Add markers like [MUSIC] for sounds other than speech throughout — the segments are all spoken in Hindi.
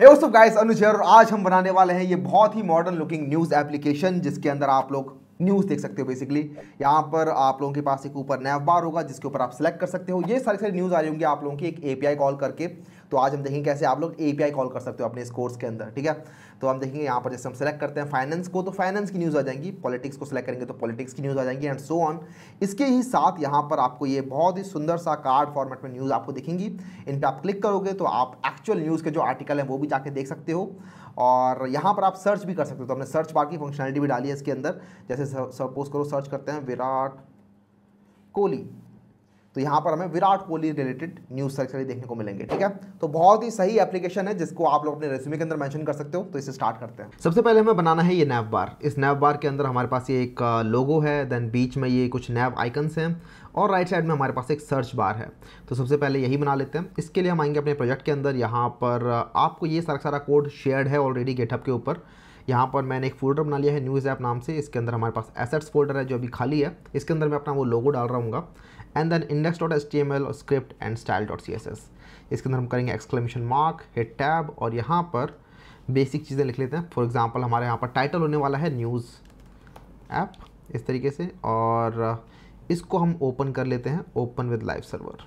हे hey, गाइस अनुज है और आज हम बनाने वाले हैं ये बहुत ही मॉडर्न लुकिंग न्यूज़ एप्लीकेशन जिसके अंदर आप लोग न्यूज़ देख सकते हो बेसिकली यहाँ पर आप लोगों के पास एक ऊपर नैव बार होगा जिसके ऊपर आप सेलेक्ट कर सकते हो ये सारी सारी न्यूज़ आ रही होंगी आप लोगों की एक एपीआई कॉल करके तो आज हम देखेंगे कैसे आप लोग ए कॉल कर सकते हो अपने इस कोर्स के अंदर ठीक है तो हम देखेंगे यहाँ पर जैसे हम सेलेक्ट करते हैं फाइनेंस को तो फाइनेंस की न्यूज़ आ जाएंगी पॉलिटिक्स को सेलेक्ट करेंगे तो पॉलिटिक्स की न्यूज़ आ जाएंगी एंड सो ऑन इसके ही साथ यहाँ पर आपको ये बहुत ही सुंदर सा कार्ड फॉर्मेट में न्यूज़ आपको दिखेंगी इन पर आप क्लिक करोगे तो आप एक्चुअल न्यूज़ के जो आर्टिकल हैं वो भी जाके देख सकते हो और यहाँ पर आप सर्च भी कर सकते हो तो हमने सर्च बार की फंक्शनलिटी भी डाली है इसके अंदर जैसे सपोज करो सर्च करते हैं विराट कोहली तो यहाँ पर हमें Virat Kohli related news search देखने को मिलेंगे ठीक है तो बहुत ही सही एप्लीकेशन है जिसको आप लोग अपने रेज्यूमे के अंदर मेंशन कर सकते हो तो इसे स्टार्ट करते हैं सबसे पहले हमें बनाना है ये नैव बार इस नैव बार के अंदर हमारे पास ये एक लोगो है देन बीच में ये कुछ नैव आइकन्स हैं और राइट साइड में हमारे पास एक सर्च बार है तो सबसे पहले यही बना लेते हैं इसके लिए हम आएंगे अपने प्रोजेक्ट के अंदर यहाँ पर आपको ये सारा सारा कोड शेयर है ऑलरेडी गेटअप के ऊपर यहाँ पर मैंने एक फोल्डर बना लिया है न्यूज़ ऐप नाम से इसके अंदर हमारे पास एसेट्स फोल्डर है जो अभी खाली है इसके अंदर मैं अपना वो लोगो डाल रहा हूँ and then index dot S T M L script and style dot C S S इसके अंदर हम करेंगे एक्सक्लेमेशन मार्क हिट टैब और यहाँ पर बेसिक चीज़ें लिख लेते हैं फॉर एग्जाम्पल हमारे यहाँ पर टाइटल होने वाला है न्यूज़ ऐप इस तरीके से और इसको हम ओपन कर लेते हैं ओपन विद लाइव सर्वर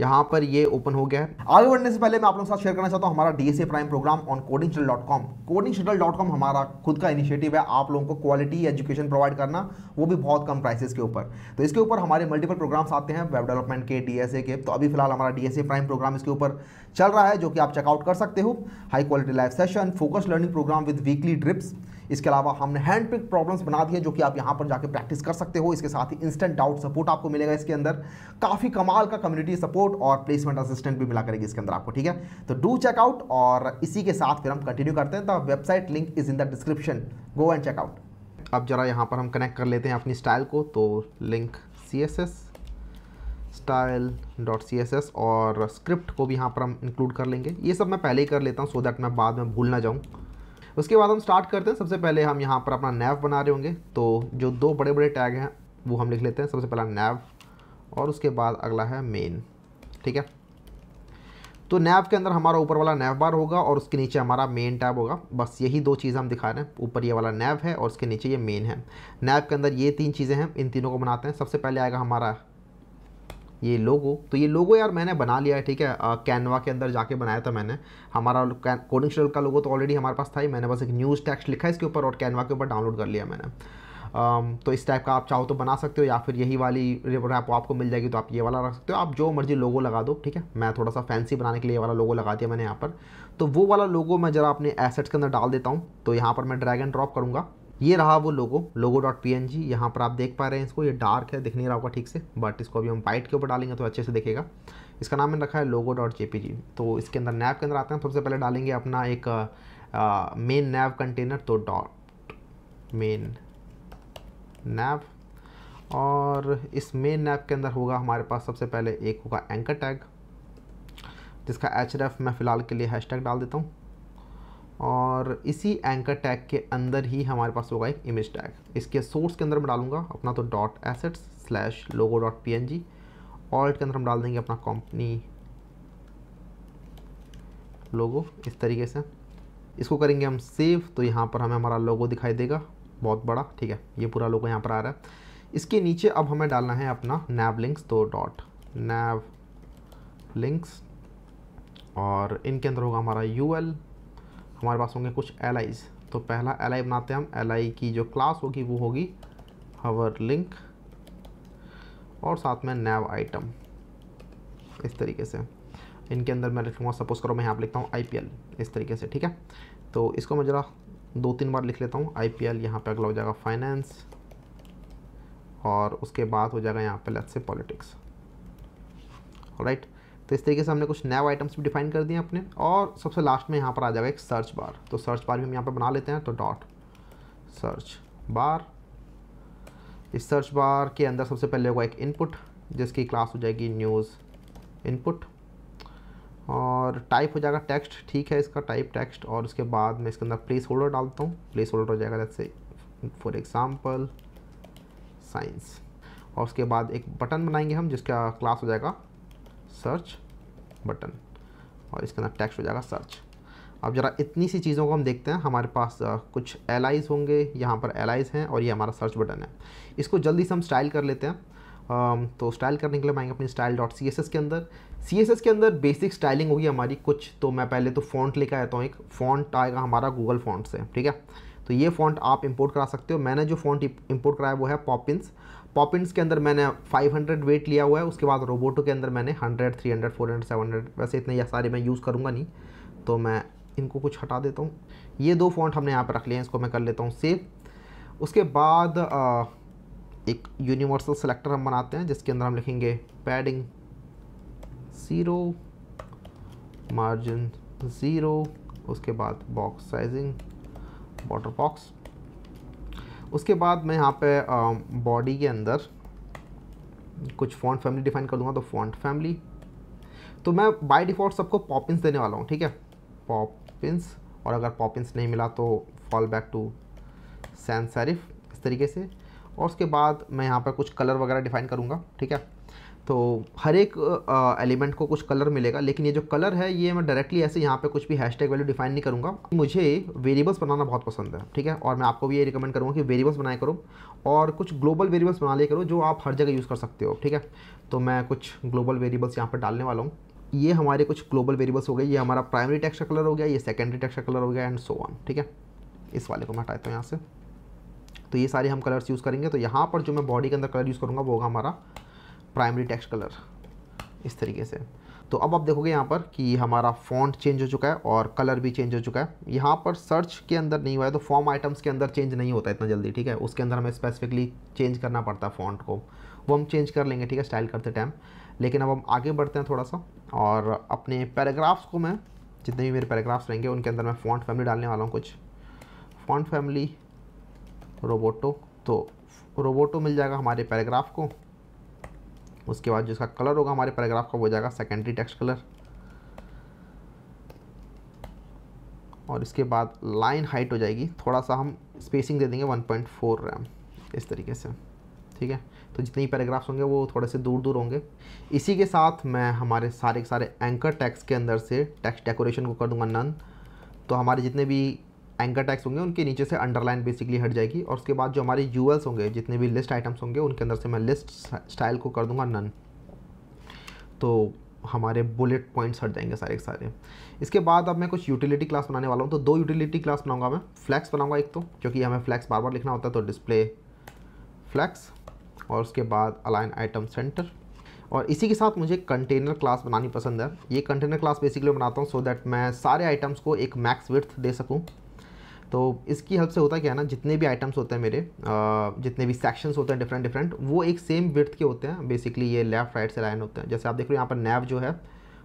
यहाँ पर ये ओपन हो गया है आगे बढ़ने से पहले मैं आप लोगों के साथ शेयर करना चाहता हूँ हमारा DSA prime program on coding shuttle dot com coding shuttle dot com हमारा खुद का इनिशिएटिव है आप लोगों को क्वालिटी एजुकेशन प्रोवाइड करना वो भी बहुत कम प्राइसेस के ऊपर तो इसके ऊपर हमारे मल्टीपल प्रोग्राम्स आते हैं वेब डेवलपमेंट के डीएसए के तो अभी फिलहाल हमारा डीएसए प्राइम प्रोग्राम इसके ऊपर चल रहा है जो कि आप चेकआउट कर सकते हो high quality live session focus learning program with weekly drips इसके अलावा हमने हैंड पिक प्रॉब्लम्स बना दिए जो कि आप यहाँ पर जाकर प्रैक्टिस कर सकते हो इसके साथ ही इंस्टेंट डाउट सपोर्ट आपको मिलेगा इसके अंदर काफ़ी कमाल का कम्युनिटी सपोर्ट सपोर्ट और प्लेसमेंट असिस्टेंट भी मिला करेगी इसके अंदर आपको ठीक है तो डू चेकआउट और इसी के साथ फिर हम कंटिन्यू करते हैं तो website link is in the description go and check out अब ज़रा यहाँ पर हम कनेक्ट कर लेते हैं अपनी स्टाइल को तो link C S S style dot C S S और स्क्रिप्ट को भी यहाँ पर हम इंक्लूड कर लेंगे ये सब मैं पहले ही कर लेता हूँ सो दैट मैं बाद में भूल ना जाऊँ उसके बाद हम स्टार्ट करते हैं सबसे पहले हम यहाँ पर अपना नैव बना रहे होंगे तो जो दो बड़े बड़े टैग हैं वो हम लिख लेते हैं सबसे पहला नैव और उसके बाद अगला है मेन ठीक है तो नैव के अंदर हमारा ऊपर वाला नैव बार होगा और उसके नीचे हमारा मेन टैब होगा बस यही दो चीज़ हम दिखा रहे हैं ऊपर ये वाला नैव है और उसके नीचे ये मेन है नैव के अंदर ये तीन चीज़ें हैं इन तीनों को बनाते हैं सबसे पहले आएगा हमारा ये लोगो तो ये लोगो यार मैंने बना लिया है ठीक है कैनवा के अंदर जाके बनाया था मैंने हमारा कोडिंग शेल का लोगो तो ऑलरेडी हमारे पास था ही मैंने बस एक न्यूज़ टेक्स्ट लिखा है इसके ऊपर और कैनवा के ऊपर डाउनलोड कर लिया मैंने तो इस टाइप का आप चाहो तो बना सकते हो या फिर यही वाली रैप आपको मिल जाएगी तो आप ये वाला रख सकते हो आप जो मर्जी लोगो लगा दो ठीक है मैं थोड़ा सा फैंसी बनाने के लिए वाला लोगो लगा दिया मैंने यहाँ पर तो वो वाला लोगो मैं ज़रा अपने एसेट्स के अंदर डाल देता हूँ तो यहाँ पर मैं ड्रैगन ड्रॉप करूँगा ये रहा वो logo logo dot P N G यहाँ पर आप देख पा रहे हैं इसको ये डार्क है दिख नहीं रहा होगा ठीक से बट इसको अभी हम वाइट के ऊपर डालेंगे तो अच्छे से देखेगा इसका नाम मैंने रखा है लोगो डॉट जे पी जी तो इसके अंदर नैब के अंदर आते हैं सबसे पहले डालेंगे अपना एक मेन नैब कंटेनर तो डॉट मेन नैप और इस मेन नैप के अंदर होगा हमारे पास सबसे पहले एक होगा एंकर टैग जिसका एच मैं फ़िलहाल के लिए हैशटैग डाल देता हूँ और इसी एंकर टैग के अंदर ही हमारे पास होगा एक इमेज टैग इसके सोर्स के अंदर मैं डालूंगा अपना तो dot assets slash logo dot P N G alt के अंदर हम डाल देंगे अपना कंपनी लोगो इस तरीके से इसको करेंगे हम सेव तो यहाँ पर हमें हमारा लोगो दिखाई देगा बहुत बड़ा ठीक है ये पूरा लोगो यहाँ पर आ रहा है इसके नीचे अब हमें डालना है अपना नैव लिंक्स दो डॉट नैव लिंक्स और इनके अंदर होगा हमारा यू एल हमारे पास होंगे कुछ एल आईज तो पहला एल आई बनाते हैं हम एल आई की जो क्लास होगी वो होगी हवर लिंक और साथ में नैव आइटम इस तरीके से इनके अंदर मैं लिखूँगा सपोज करो मैं यहाँ पर लिखता हूँ आई इस तरीके से ठीक है तो इसको मैं ज़रा दो तीन बार लिख लेता हूँ आई पी एल यहाँ पर अगला हो जाएगा फाइनेंस और उसके बाद हो जाएगा यहाँ पर लेट्स से पॉलिटिक्स राइट तो इस तरीके से हमने कुछ नए आइटम्स भी डिफाइन कर दिए अपने और सबसे लास्ट में यहाँ पर आ जाएगा एक सर्च बार तो सर्च बार भी हम यहाँ पर बना लेते हैं तो डॉट सर्च बार इस सर्च बार के अंदर सबसे पहले होगा एक इनपुट जिसकी क्लास हो जाएगी न्यूज़ इनपुट और टाइप हो जाएगा टेक्स्ट ठीक है इसका टाइप टेक्स्ट और उसके बाद मैं इसके अंदर प्लेस होल्डर डालता हूँ प्लेस होल्डर हो जाएगा जैसे फॉर एग्ज़ाम्पल साइंस और उसके बाद एक बटन बनाएंगे हम जिसका क्लास हो जाएगा सर्च बटन और इसके अंदर टेक्स्ट हो जाएगा सर्च अब ज़रा इतनी सी चीज़ों को हम देखते हैं हमारे पास कुछ एलाइज होंगे यहाँ पर एलाइज हैं और ये हमारा सर्च बटन है इसको जल्दी से हम स्टाइल कर लेते हैं Um, तो स्टाइल करने के लिए हम आएंगे स्टाइल डॉट सी के अंदर सी के अंदर बेसिक स्टाइलिंग होगी हमारी कुछ तो मैं पहले तो फॉन्ट लेकर आता हूँ एक फॉन्ट आएगा हमारा गूगल फॉन्ट से ठीक है तो ये फॉन्ट आप इंपोर्ट करा सकते हो मैंने जो फॉन्ट इंपोर्ट कराया वो है पॉपिन्स पॉपिन्स के अंदर मैंने 500 वेट लिया हुआ है उसके बाद रोबोटो के अंदर मैंने 100, 300, 400, 700 वैसे इतने या सारे मैं यूज़ करूँगा नहीं तो मैं इनको कुछ हटा देता हूँ ये दो फॉन्ट हमने यहाँ पर रख लिया हैं इसको मैं कर लेता हूँ सेव उसके बाद एक यूनिवर्सल सेलेक्टर हम बनाते हैं जिसके अंदर हम लिखेंगे पैडिंग ज़ीरो मार्जिन ज़ीरो उसके बाद बॉक्स साइजिंग बॉर्डर बॉक्स उसके बाद मैं यहाँ पे बॉडी के अंदर कुछ फॉन्ट फैमिली डिफाइन कर लूँगा तो फॉन्ट फैमिली तो मैं बाय डिफ़ॉल्ट सबको पॉपिंस देने वाला हूँ ठीक है पॉपिंस और अगर पॉपिंस नहीं मिला तो fall back to sans serif इस तरीके से और उसके बाद मैं यहाँ पर कुछ कलर वगैरह डिफाइन करूँगा ठीक है तो हर एक एलिमेंट को कुछ कलर मिलेगा लेकिन ये जो कलर है ये मैं डायरेक्टली ऐसे यहाँ पे कुछ भी टैग वैल्यू डिफाइन नहीं करूँगा मुझे वेरिएबल्स बनाना बहुत पसंद है ठीक है और मैं आपको भी ये रिकमेंड करूँगा कि वेरिएबल्स बनाए करो और कुछ ग्लोबल वेरिएबल्स बना लिया करो जो आप हर जगह यूज़ कर सकते हो ठीक है तो मैं कुछ ग्लोबल वेरिएबल्स यहाँ पर डालने वाला हूँ ये हमारे कुछ ग्लोबल वेरिएबल्स हो गए ये हमारा प्राइमरी टेक्स्ट का कलर हो गया ये सेकेंडरी टेक्स्ट का कलर हो गया एंड सो ऑन ठीक है इस वाले को मैं हटाता हूँ यहाँ से तो ये सारे हम कलर्स यूज़ करेंगे तो यहाँ पर जो मैं बॉडी के अंदर कलर यूज़ करूँगा वो होगा हमारा प्राइमरी टेक्स्ट कलर इस तरीके से तो अब आप देखोगे यहाँ पर कि हमारा फॉन्ट चेंज हो चुका है और कलर भी चेंज हो चुका है यहाँ पर सर्च के अंदर नहीं हुआ है तो फॉर्म आइटम्स के अंदर चेंज नहीं होता इतना जल्दी ठीक है उसके अंदर हमें स्पेसिफिकली चेंज करना पड़ता है फॉन्ट को वो हम चेंज कर लेंगे ठीक है स्टाइल करते टाइम लेकिन अब हम आगे बढ़ते हैं थोड़ा सा और अपने पैराग्राफ्स को मैं जितने भी मेरे पैराग्राफ्स रहेंगे उनके अंदर मैं फॉन्ट फैमिली डालने वाला हूँ कुछ फॉन्ट फैमिली रोबोटो तो रोबोटो मिल जाएगा हमारे पैराग्राफ को उसके बाद जो इसका कलर होगा हमारे पैराग्राफ का वो जाएगा सेकेंडरी टेक्स्ट कलर और इसके बाद लाइन हाइट हो जाएगी थोड़ा सा हम स्पेसिंग दे देंगे 1.4 रैम इस तरीके से ठीक है तो जितने ही पैराग्राफ्स होंगे वो थोड़े से दूर दूर होंगे इसी के साथ मैं हमारे सारे के सारे एंकर टैक्स के अंदर से टैक्स डेकोरेशन को कर दूंगा नन तो हमारे जितने भी एंकर टैक्स होंगे उनके नीचे से अंडरलाइन बेसिकली हट जाएगी और उसके बाद जो हमारे यूएल्स होंगे जितने भी लिस्ट आइटम्स होंगे उनके अंदर से मैं लिस्ट स्टाइल को कर दूंगा नन तो हमारे बुलेट पॉइंट्स हट जाएंगे सारे के सारे इसके बाद अब मैं कुछ यूटिलिटी क्लास बनाने वाला हूँ तो दो यूटिलिटी क्लास बनाऊंगा मैं फ्लैक्स बनाऊंगा एक तो क्योंकि हमें फ्लैक्स बार बार लिखना होता है तो डिस्प्ले फ्लैक्स और उसके बाद अलाइन आइटम सेंटर और इसी के साथ मुझे कंटेनर क्लास बनानी पसंद है ये कंटेनर क्लास बेसिकली बनाता हूँ सो दैट मैं सारे आइटम्स को एक मैक्स विर्थ दे सकूँ तो इसकी हेल्प से होता क्या है ना जितने भी आइटम्स होते हैं मेरे जितने भी सेक्शंस होते हैं डिफरेंट डिफरेंट वो एक सेम विर्थ के होते हैं बेसिकली ये लेफ्ट राइट से अलाइन होते हैं जैसे आप देख रहे हो यहाँ पर नैव जो है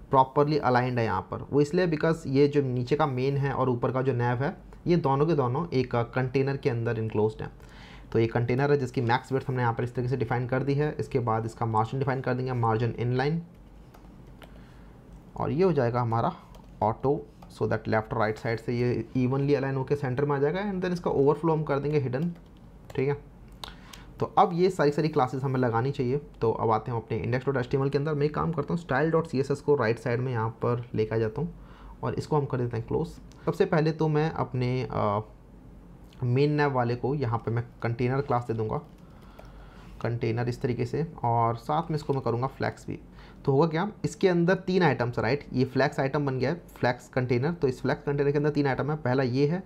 प्रॉपरली अलाइंड है यहाँ पर वो इसलिए बिकॉज ये जो नीचे का मेन है और ऊपर का जो नैव है ये दोनों के दोनों एक कंटेनर के अंदर इनक्लोज हैं तो ये कंटेनर है जिसकी मैक्स विर्थ हमने यहाँ पर इस तरीके से डिफाइन कर दी है इसके बाद इसका मार्जिन डिफाइन कर देंगे मार्जिन इनलाइन और ये हो जाएगा हमारा auto so that left right side से ये इवनली अलाइन होकर सेंटर में आ जाएगा एंड देन इसका ओवरफ्लो हम कर देंगे हिडन ठीक है तो अब ये सारी सारी क्लासेस हमें लगानी चाहिए तो अब आते हैं अपने इंडेक्स डॉट एस्टिमल के अंदर मैं काम करता हूँ style dot C S S को राइट साइड में यहाँ पर लेकर जाता हूँ और इसको हम कर देते हैं क्लोज सबसे पहले तो मैं अपने मेन नैब वाले को यहाँ पर मैं कंटेनर क्लास दे दूँगा कंटेनर इस तरीके से और साथ में इसको मैं करूँगा फ्लैक्स भी तो होगा क्या इसके अंदर तीन आइटम्स राइट ये फ्लैक्स आइटम बन गया है फ्लैक्स कंटेनर तो इस फ्लैक्स कंटेनर के अंदर तीन आइटम है पहला ये है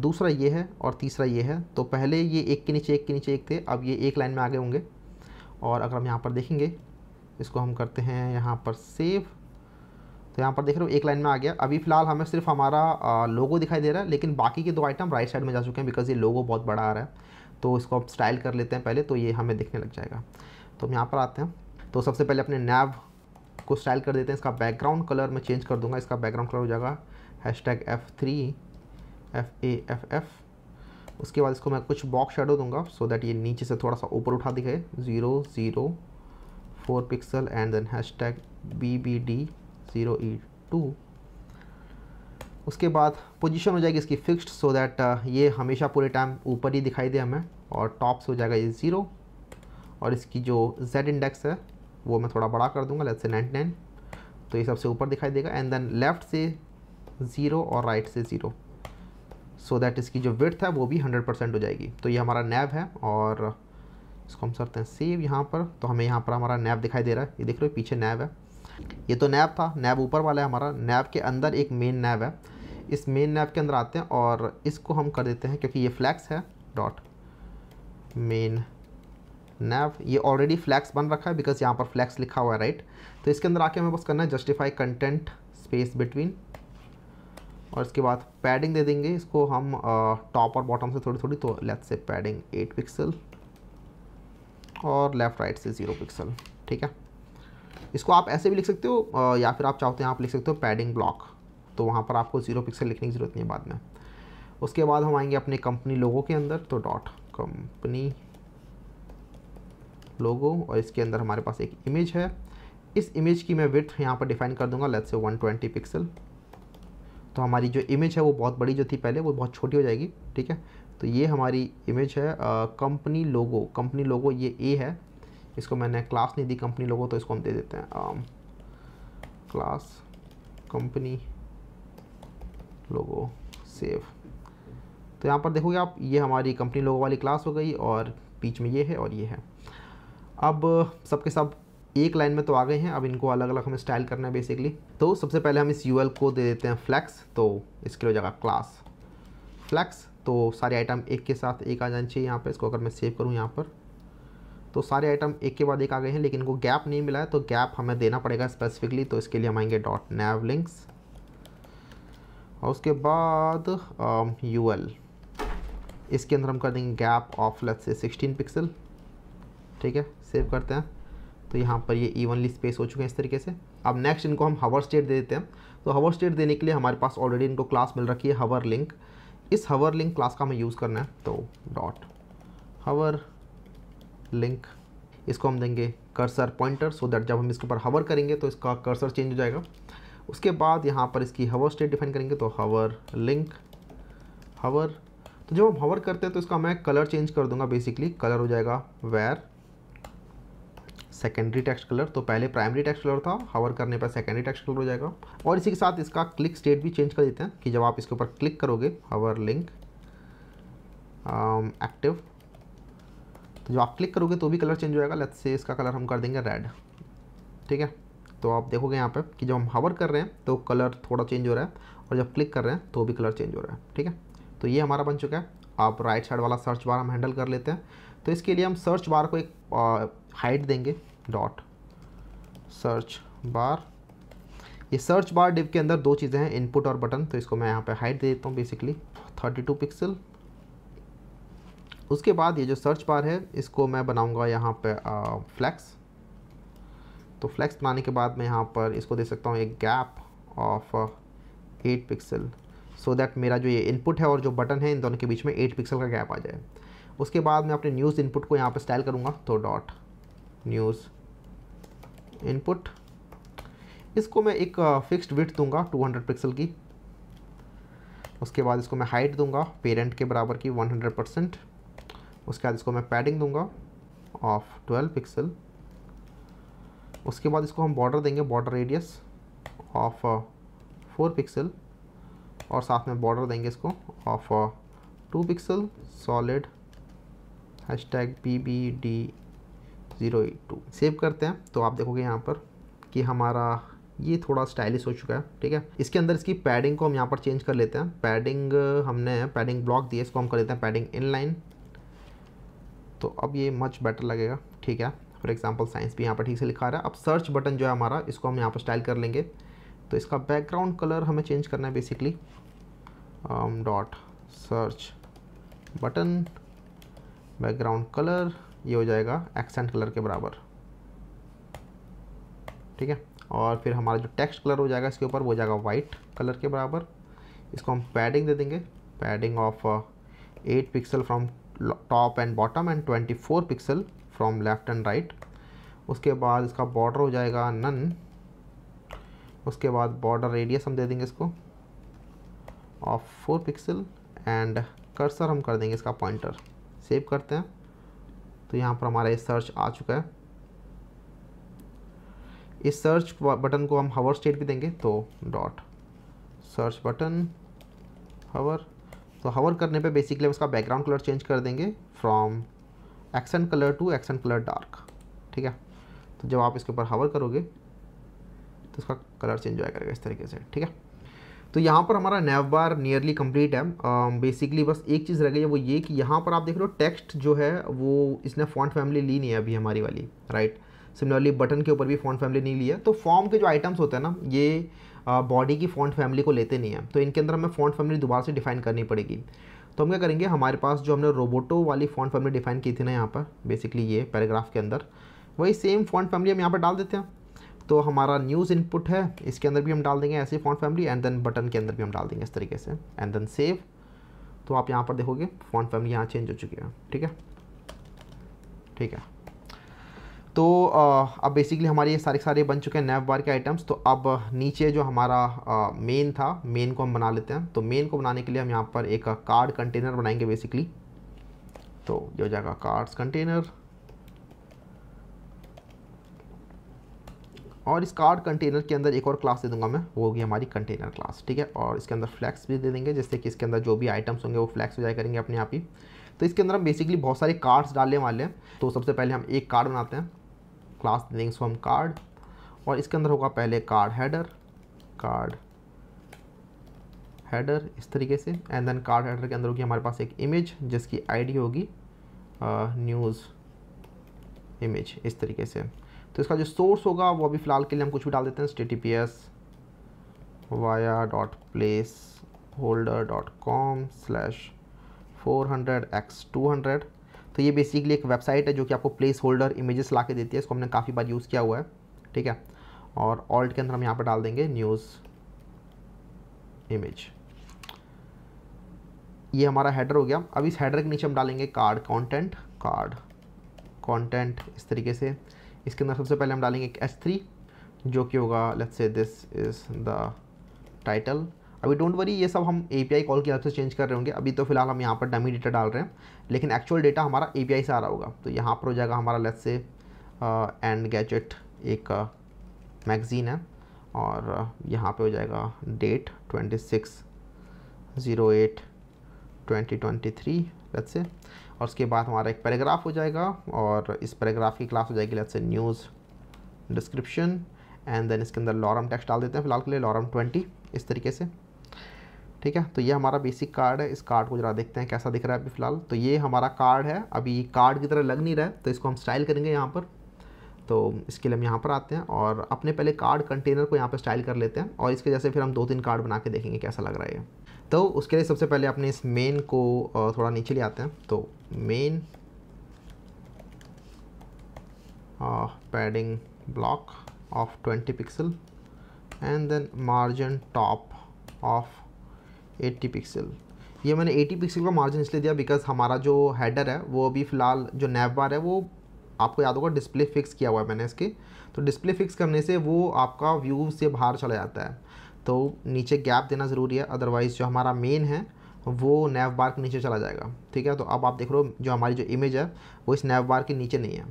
दूसरा ये है और तीसरा ये है तो पहले ये एक के नीचे एक के नीचे एक थे अब ये एक लाइन में आगे होंगे और अगर हम यहाँ पर देखेंगे इसको हम करते हैं यहाँ पर सेव तो यहाँ पर देख रहे हो एक लाइन में आ गया अभी फिलहाल हमें सिर्फ हमारा लोगो दिखाई दे रहा है लेकिन बाकी के दो आइटम राइट साइड में जा चुके हैं बिकॉज ये लोगो बहुत बड़ा आ रहा है तो इसको आप स्टाइल कर लेते हैं पहले तो ये हमें दिखने लग जाएगा तो हम यहाँ पर आते हैं तो सबसे पहले अपने नैब को स्टाइल कर देते हैं इसका बैकग्राउंड कलर मैं चेंज कर दूंगा इसका बैकग्राउंड कलर हो जाएगा hash tag F three F A F F उसके बाद इसको मैं कुछ बॉक्स शेडो दूंगा सो so दैट ये नीचे से थोड़ा सा ऊपर उठा दिखे zero zero four pixel and then hash tag B B D zero E two उसके बाद पोजीशन हो जाएगी इसकी फिक्स्ड सो दैट ये हमेशा पूरे टाइम ऊपर ही दिखाई दे हमें और टॉप से हो जाएगा ये ज़ीरो और इसकी जो जेड इंडेक्स है वो मैं थोड़ा बड़ा कर दूंगा लेट से नाइन्टी नाइन तो ये सबसे ऊपर दिखाई देगा एंड देन लेफ़्ट से ज़ीरो और राइट right से ज़ीरो सो दैट इसकी जो विर्थ है वो भी हंड्रेड परसेंट हो जाएगी तो ये हमारा नैब है और इसको हम करते हैं सेव यहाँ पर तो हमें यहाँ पर हमारा नैब दिखाई दे रहा है ये देख रहे हो पीछे नैब है ये तो नैब था नैब ऊपर वाला है हमारा नैब के अंदर एक मेन नैब है इस मेन नैब के अंदर आते हैं और इसको हम कर देते हैं क्योंकि ये फ्लैक्स है डॉट मेन नैव ये ऑलरेडी फ्लैक्स बन रखा है बिकॉज यहाँ पर फ्लैक्स लिखा हुआ है राइट तो इसके अंदर आके हमें बस करना है जस्टिफाई कंटेंट स्पेस बिटवीन और इसके बाद पैडिंग दे देंगे इसको हम टॉप uh, और बॉटम से थोड़ी थोड़ी तो लेफ्ट से पैडिंग एट पिक्सल और लेफ़्ट राइट से ज़ीरो पिक्सल ठीक है इसको आप ऐसे भी लिख सकते हो या फिर आप चाहते हैं आप लिख सकते हो पैडिंग ब्लॉक तो वहाँ पर आपको ज़ीरो पिक्सल लिखने की ज़रूरत नहीं है बाद में उसके बाद हम आएंगे अपने कंपनी लोगों के अंदर तो डॉट कंपनी लोगो और इसके अंदर हमारे पास एक इमेज है इस इमेज की मैं विथ यहाँ पर डिफाइन कर दूंगा लेट्स से 120 पिक्सल तो हमारी जो इमेज है वो बहुत बड़ी जो थी पहले वो बहुत छोटी हो जाएगी ठीक है तो ये हमारी इमेज है कंपनी लोगो कंपनी लोगो ये ए है इसको मैंने क्लास नहीं दी कंपनी लोगो तो इसको हम दे देते हैं क्लास कंपनी लोगो सेव तो यहाँ पर देखोगे आप ये हमारी कंपनी लोगो वाली क्लास हो गई और बीच में ये है और ये है अब सबके सब एक लाइन में तो आ गए हैं अब इनको अलग अलग हमें स्टाइल करना है बेसिकली तो सबसे पहले हम इस यू को दे देते हैं फ्लैक्स तो इसके लिए हो जाएगा क्लास फ्लैक्स तो सारे आइटम एक के साथ एक आ जाना चाहिए यहाँ पर इसको अगर मैं सेव करूँ यहाँ पर तो सारे आइटम एक के बाद एक आ गए हैं लेकिन इनको गैप नहीं मिला है तो गैप हमें देना पड़ेगा स्पेसिफिकली तो इसके लिए हम आएंगे डॉट नैव लिंक्स और उसके बाद यू um, एल इसके अंदर हम कर देंगे गैप ऑफ लेट से 16 पिक्सल ठीक है सेव करते हैं तो यहाँ पर ये इवनली स्पेस हो चुके हैं इस तरीके से अब नेक्स्ट इनको हम हवर स्टेट दे देते हैं तो हवर स्टेट देने के लिए हमारे पास ऑलरेडी इनको क्लास मिल रखी है हवर लिंक इस हवर लिंक क्लास का हमें यूज़ करना है तो डॉट हवर लिंक इसको हम देंगे कर्सर पॉइंटर सो दैट जब हम इसके ऊपर हवर करेंगे तो इसका कर्सर चेंज हो जाएगा उसके बाद यहाँ पर इसकी हवर स्टेट डिफाइन करेंगे तो हवर लिंक हवर तो जब हम हवर करते हैं तो इसका मैं कलर चेंज कर दूंगा बेसिकली कलर हो जाएगा वेर सेकेंडरी टेक्स्ट कलर तो पहले प्राइमरी टेक्स्ट कलर था हावर करने पर सेकेंडरी टेक्स्ट कलर हो जाएगा और इसी के साथ इसका क्लिक स्टेट भी चेंज कर देते हैं कि जब आप इसके ऊपर क्लिक करोगे हावर लिंक एक्टिव तो जब आप क्लिक करोगे तो भी कलर चेंज हो जाएगा लेट्स से इसका कलर हम कर देंगे रेड ठीक है तो आप देखोगे यहाँ पर कि जब हम हावर कर रहे हैं तो कलर थोड़ा चेंज हो रहा है और जब क्लिक कर रहे हैं तो भी कलर चेंज हो रहा है ठीक है तो ये हमारा बन चुका है आप राइट साइड वाला सर्च बार हम हैंडल कर लेते हैं तो इसके लिए हम सर्च बार को एक uh, हाइट देंगे डॉट सर्च बार ये सर्च बार डिव के अंदर दो चीज़ें हैं इनपुट और बटन तो इसको मैं यहाँ पे हाइट दे देता हूँ बेसिकली 32 पिक्सल उसके बाद ये जो सर्च बार है इसको मैं बनाऊँगा यहाँ पे फ्लैक्स तो फ्लैक्स बनाने के बाद मैं यहाँ पर इसको दे सकता हूँ एक gap of eight pixel so that मेरा जो ये इनपुट है और जो बटन है इन दोनों के बीच में एट पिक्सल का गैप आ जाए उसके बाद मैं अपने न्यूज़ इनपुट को यहाँ पर स्टाइल करूँगा तो डॉट न्यूज़ इनपुट इसको मैं एक फिक्स्ड विथ दूंगा 200 पिक्सल की उसके बाद इसको मैं हाइट दूंगा पेरेंट के बराबर की 100 परसेंट उसके बाद इसको मैं पैडिंग दूंगा ऑफ 12 पिक्सल उसके बाद इसको हम बॉर्डर देंगे border radius of four pixel और साथ में बॉर्डर देंगे इसको of two pixel solid hash tag P B D zero eight two save करते हैं तो आप देखोगे यहाँ पर कि हमारा ये थोड़ा स्टाइलिश हो चुका है ठीक है इसके अंदर इसकी पैडिंग को हम यहाँ पर चेंज कर लेते हैं पैडिंग हमने पैडिंग ब्लॉक दी है इसको हम कर लेते हैं पैडिंग इन लाइन तो अब ये मच बेटर लगेगा ठीक है फॉर एग्जाम्पल साइंस भी यहाँ पर ठीक से लिखा रहा है अब सर्च बटन जो है हमारा इसको हम यहाँ पर स्टाइल कर लेंगे तो इसका बैकग्राउंड कलर हमें चेंज करना है basically dot search button background colour ये हो जाएगा एक्सेंट कलर के बराबर ठीक है और फिर हमारा जो टेक्स्ट कलर हो जाएगा इसके ऊपर वो जाएगा वाइट कलर के बराबर इसको हम पैडिंग दे देंगे padding of eight pixel from top and bottom and twenty four pixel from left and right उसके बाद इसका बॉर्डर हो जाएगा नन उसके बाद बॉर्डर रेडियस हम दे देंगे इसको of four pixel and cursor हम कर देंगे इसका पॉइंटर सेव करते हैं तो यहाँ पर हमारा ये सर्च आ चुका है इस सर्च बटन को हम हवर स्टेट भी देंगे तो डॉट सर्च बटन हवर तो हवर करने पे बेसिकली हम बैकग्राउंड कलर चेंज कर देंगे from accent colour to accent colour dark ठीक है तो जब आप इसके ऊपर हवर करोगे तो इसका कलर चेंज हो जाएगा इस तरीके से ठीक है तो यहाँ पर हमारा नैब बार नियरली कंप्लीट है बेसिकली um, uh, बस एक चीज़ रह गई है वो ये कि यहाँ पर आप देख रहे हो टेक्स्ट जो है वो इसने फॉन्ट फैमिली ली नहीं है अभी हमारी वाली राइट सिमिलरली बटन के ऊपर भी फॉन्ट फैमिली नहीं लिया तो फॉर्म के जो आइटम्स होते हैं ना ये बॉडी uh, की फॉन्ट फैमिली को लेते नहीं है तो इनके अंदर हमें फॉन्ट फैमिली दोबारा से डिफाइन करनी पड़ेगी तो हम क्या करेंगे हमारे पास जो हमने रोबोटो वाली फॉन्ट फैमिली डिफाइन की थी ना यहाँ पर बेसिकली ये पैराग्राफ के अंदर वही सेम फॉन्ट फैमिली हम यहाँ पर डाल देते हैं तो हमारा न्यूज़ इनपुट है इसके अंदर भी हम डाल देंगे ऐसे font family and then button के अंदर भी हम डाल देंगे इस तरीके से एंड देन सेव तो आप यहाँ पर देखोगे फॉन्ट फैमिली यहाँ चेंज हो चुकी है ठीक है ठीक है तो अब बेसिकली हमारे ये सारे सारे बन चुके हैं नैव बार के आइटम्स तो अब नीचे जो हमारा मेन था मेन को हम बना लेते हैं तो मेन को बनाने के लिए हम यहाँ पर एक कार्ड कंटेनर बनाएंगे बेसिकली तो ये हो जाएगा कार्ड्स कंटेनर और इस कार्ड कंटेनर के अंदर एक और क्लास दे दूंगा मैं वो होगी हमारी कंटेनर क्लास ठीक है और इसके अंदर फ्लैक्स भी दे देंगे जिससे कि इसके अंदर जो भी आइटम्स होंगे वो फ्लैक्स हो जाए करेंगे अपने आप ही तो इसके अंदर हम बेसिकली बहुत सारे कार्ड्स डालने वाले हैं तो सबसे पहले हम एक कार्ड बनाते हैं क्लास दे देंगे सो हम कार्ड और इसके अंदर होगा पहले कार्ड हैडर कार्ड हैडर इस तरीके से एंड देन कार्ड हैडर के अंदर होगी हमारे पास एक इमेज जिसकी आईडी होगी न्यूज़ uh, इमेज इस तरीके से तो इसका जो सोर्स होगा वो अभी फ़िलहाल के लिए हम कुछ भी डाल देते हैं स्टे T P S via dot placeholder dot com slash four hundred x two hundred तो ये बेसिकली एक वेबसाइट है जो कि आपको प्लेस होल्डर इमेजेस ला के देती है इसको हमने काफ़ी बार यूज़ किया हुआ है ठीक है और ऑल्ट के अंदर हम यहाँ पर डाल देंगे न्यूज़ इमेज ये हमारा हेडर हो गया अब इस हेडर के नीचे हम डालेंगे कार्ड कंटेंट कार्ड कंटेंट इस तरीके से इसके अंदर सबसे पहले हम डालेंगे एक एस थ्री जो कि होगा let's say this is the title अभी डोंट वरी ये सब हम आई कॉल की हेल्प से चेंज कर रहे होंगे अभी तो फिलहाल हम यहाँ पर डमी डेटा डाल रहे हैं लेकिन एक्चुअल डेटा हमारा आई से आ रहा होगा तो यहाँ पर हो जाएगा हमारा लेट्स से एंड गैजेट एक मैगज़ीन uh, है और uh, यहाँ पे हो जाएगा date twenty six zero eight twenty twenty three let's say और उसके बाद हमारा एक पैराग्राफ हो जाएगा और इस पैराग्राफ की क्लास हो जाएगी let's say news description and then इसके अंदर लॉरम टेक्स्ट डाल देते हैं फिलहाल के लिए लॉरम ट्वेंटी इस तरीके से ठीक है तो ये हमारा बेसिक कार्ड है इस कार्ड को जरा देखते हैं कैसा दिख रहा है अभी फिलहाल तो ये हमारा कार्ड है अभी कार्ड की तरह लग नहीं रहा है तो इसको हम स्टाइल करेंगे यहाँ पर तो इसके लिए हम यहाँ पर आते हैं और अपने पहले कार्ड कंटेनर को यहाँ पर स्टाइल कर लेते हैं और इसके जैसे फिर हम दो तीन कार्ड बना के देखेंगे कैसा लग रहा है ये तो उसके लिए सबसे पहले अपने इस मेन को थोड़ा नीचे ले आते हैं तो main padding block of 20 pixel and then margin top of 80 pixel ये मैंने 80 पिक्सल का मार्जिन इसलिए दिया बिकॉज हमारा जो हैडर है वो अभी फ़िलहाल जो नैब बार है वो आपको याद होगा डिस्प्ले फिक्स किया हुआ है मैंने इसके तो डिस्प्ले फिक्स करने से वो आपका व्यू से बाहर चला जाता है तो नीचे गैप देना ज़रूरी है अदरवाइज़ जो हमारा मेन है वो नैव बार के नीचे चला जाएगा ठीक है तो अब आप देख रहे हो जो हमारी जो इमेज है वो इस नैव बार के नीचे नहीं है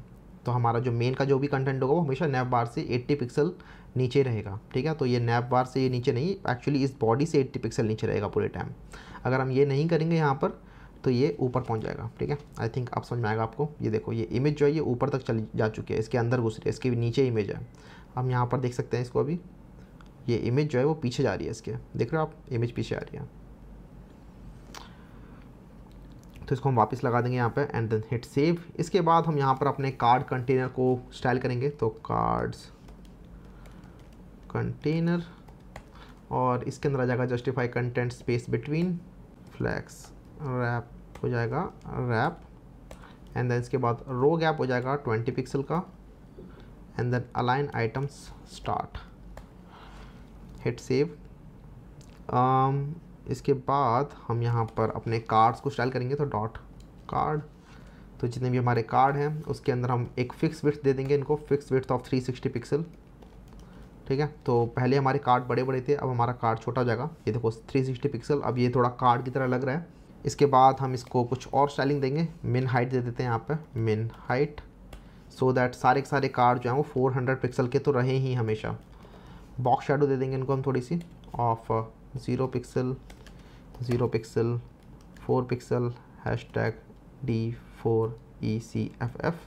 तो हमारा जो मेन का जो भी कंटेंट होगा वो हमेशा नैव बार से 80 पिक्सल नीचे रहेगा ठीक है तो ये नैव बार से ये नीचे नहीं एक्चुअली इस बॉडी से 80 पिक्सल नीचे रहेगा पूरे टाइम अगर हम ये नहीं करेंगे यहाँ पर तो ये ऊपर पहुँच जाएगा ठीक है आई थिंक आप समझ में आएगा आपको ये देखो ये इमेज जो है ये ऊपर तक चली जा चुकी है इसके अंदर घुस रही है इसके नीचे इमेज है हम यहाँ पर देख सकते हैं इसको अभी ये इमेज जो है वो पीछे जा रही है इसके देख रहे हो आप इमेज पीछे आ रही है तो इसको हम वापस लगा देंगे यहाँ पे एंड देन हिट सेव इसके बाद हम यहाँ पर अपने कार्ड कंटेनर को स्टाइल करेंगे तो कार्ड्स कंटेनर और इसके अंदर आ जाएगा justify content space between flex wrap हो जाएगा रैप एंड देन इसके बाद रो गैप हो जाएगा 20 पिक्सल का and then align items start hit save um, इसके बाद हम यहाँ पर अपने कार्ड्स को स्टाइल करेंगे तो डॉट कार्ड तो जितने भी हमारे कार्ड हैं उसके अंदर हम एक फ़िक्स विथ दे देंगे इनको फिक्स विथ ऑफ 360 पिक्सल ठीक है तो पहले हमारे कार्ड बड़े बड़े थे अब हमारा कार्ड छोटा हो जाएगा ये देखो 360 पिक्सल अब ये थोड़ा कार्ड की तरह लग रहा है इसके बाद हम इसको कुछ और स्टाइलिंग देंगे मिन हाइट दे देते हैं यहाँ पर मिन हाइट सो दैट सारे सारे कार्ड जो हैं वो हंड्रेड पिक्सल के तो रहे ही हमेशा बॉक्स शेडो दे देंगे इनको हम थोड़ी सी of zero pixel zero pixel four pixel hash tag D four E C F F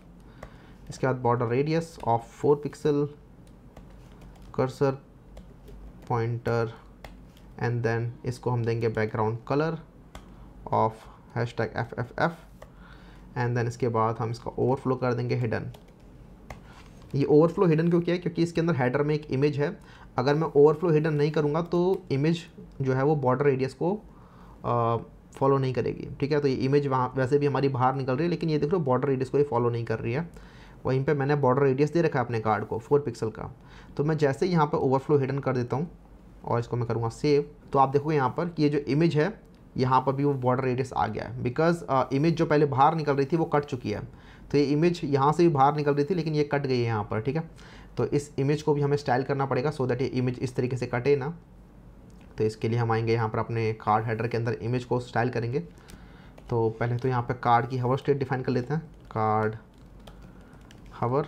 इसके बाद border radius of four pixel cursor pointer and then इसको हम देंगे background colour of hash tag F F F and then इसके बाद हम इसका ओवरफ्लो कर देंगे हिडन ये ओवरफ्लो हिडन क्यों किया है क्योंकि इसके अंदर हैडर में एक इमेज है अगर मैं ओवरफ्लो हिडन नहीं करूँगा तो इमेज जो है वो बॉर्डर रेडियस को फॉलो नहीं करेगी ठीक है तो ये इमेज वैसे भी हमारी बाहर निकल रही है लेकिन ये देख लो बॉर्डर रेडियस को ये फॉलो नहीं कर रही है वहीं पे मैंने बॉर्डर रेडियस दे रखा है अपने कार्ड को फोर पिक्सल का तो मैं जैसे यहाँ पर ओवरफ्लो हिडन कर देता हूँ और इसको मैं करूँगा सेव तो आप देखोगे यहाँ पर कि ये जो इमेज है यहाँ पर भी वो बॉर्डर रेडियस आ गया है बिकॉज इमेज uh, जो पहले बाहर निकल रही थी वो कट चुकी है तो ये इमेज यहाँ से भी बाहर निकल रही थी लेकिन ये कट गई है यहाँ पर ठीक है तो इस इमेज को भी हमें स्टाइल करना पड़ेगा सो दैट ये इमेज इस तरीके से कटे ना तो इसके लिए हम आएंगे यहाँ पर अपने कार्ड हेडर के अंदर इमेज को स्टाइल करेंगे तो पहले तो यहाँ पर कार्ड की हवर स्टेट डिफाइन कर लेते हैं कार्ड हवर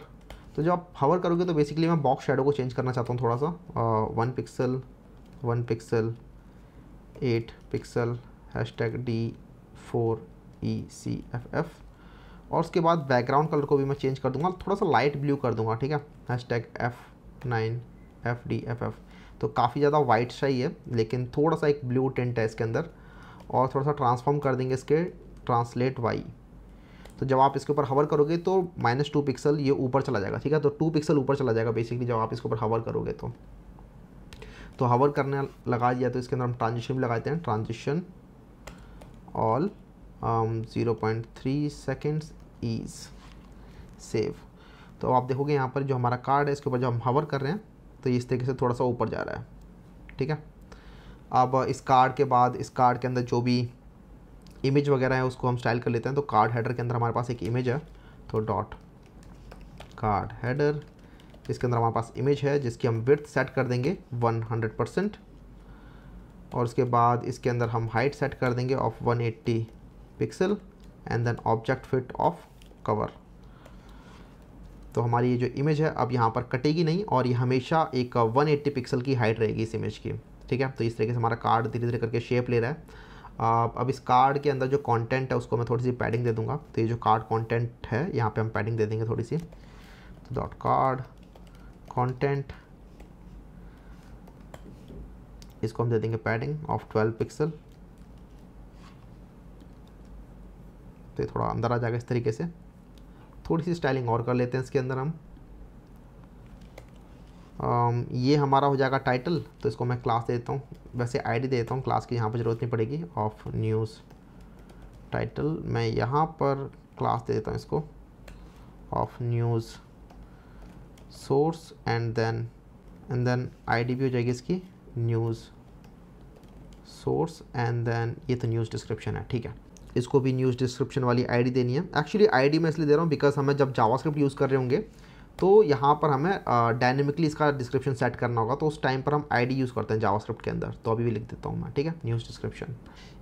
तो जब आप हवर करोगे तो बेसिकली मैं बॉक्स शेडो को चेंज करना चाहता हूँ थोड़ा सा one pixel one pixel eight pixel hash tag D four E C F F और उसके बाद बैकग्राउंड कलर को भी मैं चेंज कर दूंगा थोड़ा सा लाइट ब्लू कर दूंगा ठीक है hash tag F nine F D F F तो काफ़ी ज़्यादा वाइट सा ही है लेकिन थोड़ा सा एक ब्लू टेंट है इसके अंदर और थोड़ा सा ट्रांसफॉर्म कर देंगे इसके ट्रांसलेट वाई तो जब आप इसके ऊपर हवर करोगे तो माइनस टू पिक्सल ये ऊपर चला जाएगा ठीक है तो टू पिक्सल ऊपर चला जाएगा बेसिकली जब आप इसके ऊपर हवर करोगे तो तो हवर करने लगा दिया तो इसके अंदर हम ट्रांजिशन भी लगाते हैं transition all zero point three seconds is save तो आप देखोगे यहाँ पर जो हमारा कार्ड है इसके ऊपर जो हम हवर कर रहे हैं तो इस तरीके से थोड़ा सा ऊपर जा रहा है ठीक है अब इस कार्ड के बाद इस कार्ड के अंदर जो भी इमेज वगैरह है उसको हम स्टाइल कर लेते हैं तो कार्ड हेडर के अंदर हमारे पास एक इमेज है तो डॉट कार्ड हेडर इसके अंदर हमारे पास इमेज है जिसकी हम विर्थ सेट कर देंगे वन हंड्रेड परसेंट और उसके बाद इसके अंदर हम हाइट सेट कर देंगे of one eighty pixel and then object fit of cover तो हमारी ये जो इमेज है अब यहाँ पर कटेगी नहीं और ये हमेशा एक 180 पिक्सल की हाइट रहेगी इस इमेज की ठीक है तो इस तरीके से हमारा कार्ड धीरे धीरे करके शेप ले रहा है अब इस कार्ड के अंदर जो कंटेंट है उसको मैं थोड़ी सी पैडिंग दे दूंगा तो ये जो कार्ड कंटेंट है यहाँ पे हम पैडिंग दे देंगे थोड़ी सी तो डॉट कार्ड कॉन्टेंट इसको हम दे देंगे पैडिंग ऑफ ट्वेल्व पिक्सल तो ये थोड़ा अंदर आ जाएगा इस तरीके से थोड़ी सी स्टाइलिंग और कर लेते हैं इसके अंदर हम आम, ये हमारा हो जाएगा टाइटल तो इसको मैं क्लास दे देता हूँ वैसे आईडी दे देता हूँ क्लास की यहाँ पर ज़रूरत नहीं पड़ेगी ऑफ न्यूज़ टाइटल मैं यहाँ पर क्लास दे देता हूँ इसको of news source and then and then ID भी हो जाएगी इसकी न्यूज़ सोर्स एंड देन ये तो न्यूज़ डिस्क्रिप्शन है ठीक है इसको भी न्यूज़ डिस्क्रिप्शन वाली आईडी देनी है एक्चुअली आईडी मैं इसलिए दे रहा हूँ बिकॉज हमें जब जावास्क्रिप्ट यूज़ कर रहे होंगे तो यहाँ पर हमें डायनेमिकली इसका डिस्क्रिप्शन सेट करना होगा तो उस टाइम पर हम आईडी यूज़ करते हैं जावास्क्रिप्ट के अंदर तो अभी भी लिख देता हूँ मैं ठीक है न्यूज़ डिस्क्रिप्शन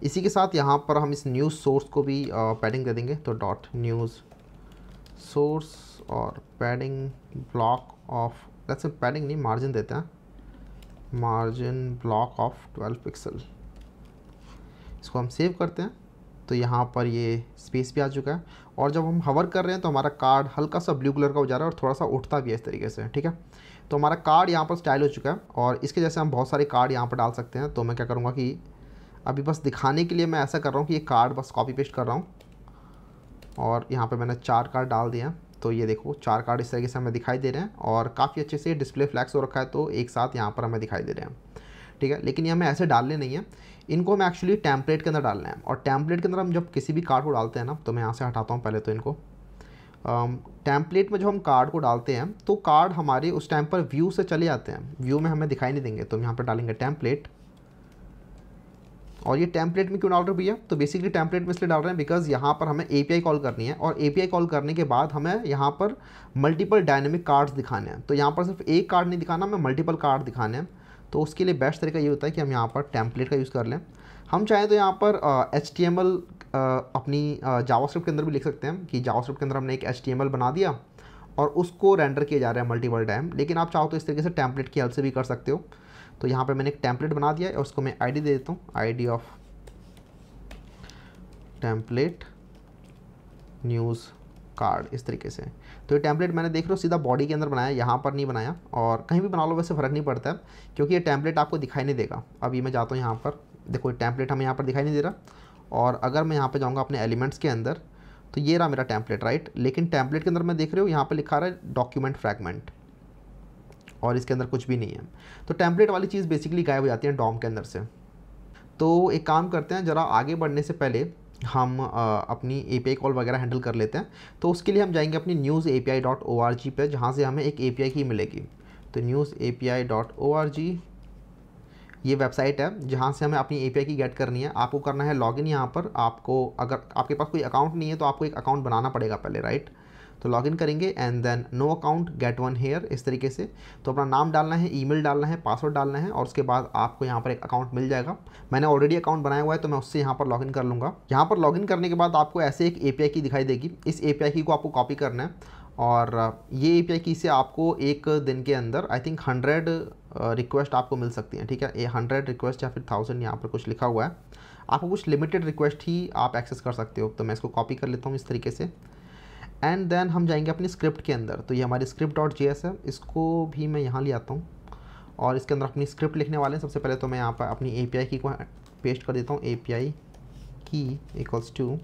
इसी के साथ यहाँ पर हम इस न्यूज़ सोर्स को भी पैडिंग दे देंगे तो डॉट न्यूज़ सोर्स और padding block of that's padding नहीं मार्जिन देते हैं मार्जिन ब्लॉक ऑफ 12 पिक्सल इसको हम सेव करते हैं तो यहाँ पर ये स्पेस भी आ चुका है और जब हम हवर कर रहे हैं तो हमारा कार्ड हल्का सा ब्लू कलर का हो जा रहा है और थोड़ा सा उठता भी है इस तरीके से ठीक है तो हमारा कार्ड यहाँ पर स्टाइल हो चुका है और इसके जैसे हम बहुत सारे कार्ड यहाँ पर डाल सकते हैं तो मैं क्या करूँगा कि अभी बस दिखाने के लिए मैं ऐसा कर रहा हूँ कि ये कार्ड बस कॉपी पेस्ट कर रहा हूँ और यहाँ पर मैंने चार कार्ड डाल दिया तो ये देखो चार कार्ड इस तरीके से हमें दिखाई दे रहे हैं और काफ़ी अच्छे से डिस्प्ले फ्लैक्स हो रखा है तो एक साथ यहाँ पर हमें दिखाई दे रहे हैं ठीक है लेकिन ये हमें ऐसे डालने नहीं है इनको हमें एक्चुअली टैम्पलेट के अंदर डालना है और टैम्पलेट के अंदर हम जब किसी भी कार्ड को डालते हैं ना तो मैं यहाँ से हटाता हूँ पहले तो इनको टैम्पलेट में जो हम कार्ड को डालते हैं तो कार्ड हमारे उस टाइम पर व्यू से चले जाते हैं व्यू में हमें दिखाई नहीं देंगे तो हम यहाँ पर डालेंगे टैम्पलेट और ये टैम्पलेट में क्यों डाल रहे भैया तो बेसिकली टैम्पलेट में इसलिए डाल रहे हैं बिकॉज यहाँ पर हमें ए कॉल करनी है और ए कॉल करने के बाद हमें यहाँ पर मल्टीपल डायनेमिक कार्ड्स दिखाने हैं तो यहाँ पर सिर्फ एक कार्ड नहीं दिखाना हमें मल्टीपल कार्ड दिखाने हैं तो उसके लिए बेस्ट तरीका ये होता है कि हम यहाँ पर टैंपलेट का यूज़ कर लें हम चाहें तो यहाँ पर एच टी एम एल अपनी uh, के अंदर भी लिख सकते हैं कि जावा के अंदर हमने एक एच टी एम एल बना दिया और उसको रेंडर किया जा रहा है मल्टीपल टाइम लेकिन आप चाहो तो इस तरीके से टैंपलेट की हेल्प से भी कर सकते हो तो यहाँ पर मैंने एक टैंपलेट बना दिया है और उसको मैं आई डी दे देता हूँ I D of template news card इस तरीके से तो ये टैंपलेट मैंने देख रहे हो सीधा बॉडी के अंदर बनाया यहाँ पर नहीं बनाया और कहीं भी बना लो वैसे फ़र्क नहीं पड़ता है क्योंकि ये टैंपलेट आपको दिखाई नहीं देगा अभी मैं जाता हूँ यहाँ पर देखो ये टैंपलेट हमें यहाँ पर दिखाई नहीं दे रहा और अगर मैं यहाँ पर जाऊँगा अपने एलिमेंट्स के अंदर तो ये रहा मेरा टैंपलेट राइट लेकिन टैंपलेट के अंदर मैं देख रहे हो यहाँ पर लिखा रहा है डॉक्यूमेंट फ्रैगमेंट और इसके अंदर कुछ भी नहीं है तो टैंपलेट वाली चीज़ बेसिकली गायब हो जाती है डॉम के अंदर से तो एक काम करते हैं ज़रा आगे बढ़ने से पहले हम आ, अपनी ए कॉल वगैरह हैंडल कर लेते हैं तो उसके लिए हम जाएंगे अपनी news A P I dot O R G पर जहाँ से हमें एक ए पी आई की मिलेगी तो news A P I dot O R G ये वेबसाइट है जहाँ से हमें अपनी ए पी आई की गेट करनी है आपको करना है लॉग इन यहाँ पर आपको अगर आपके पास कोई अकाउंट नहीं है तो आपको एक अकाउंट बनाना पड़ेगा पहले राइट right? तो इन करेंगे and then no account get one here इस तरीके से तो अपना नाम डालना है ईमेल डालना है पासवर्ड डालना है और उसके बाद आपको यहाँ पर एक अकाउंट मिल जाएगा मैंने ऑलरेडी अकाउंट बनाया हुआ है तो मैं उससे यहाँ पर लॉगिन कर लूँगा यहाँ पर लॉगिन करने के बाद आपको ऐसे एक ए की दिखाई देगी इस ए की को आपको कॉपी करना है और ये ए पी की से आपको एक दिन के अंदर आई थिंक हंड्रेड रिक्वेस्ट आपको मिल सकती हैं ठीक है ये हंड्रेड रिक्वेस्ट या फिर थाउजेंड यहाँ पर कुछ लिखा हुआ है आपको कुछ लिमिटेड रिक्वेस्ट ही आप एक्सेस कर सकते हो तो मैं इसको कॉपी कर लेता हूँ इस तरीके से एंड देन हम जाएंगे अपनी स्क्रिप्ट के अंदर तो ये हमारी स्क्रिप्ट डॉट जी है इसको भी मैं यहाँ ले आता हूँ और इसके अंदर अपनी स्क्रिप्ट लिखने वाले हैं सबसे पहले तो मैं यहाँ पर अपनी ए की को पेस्ट कर देता हूँ ए की इक्वल्स टू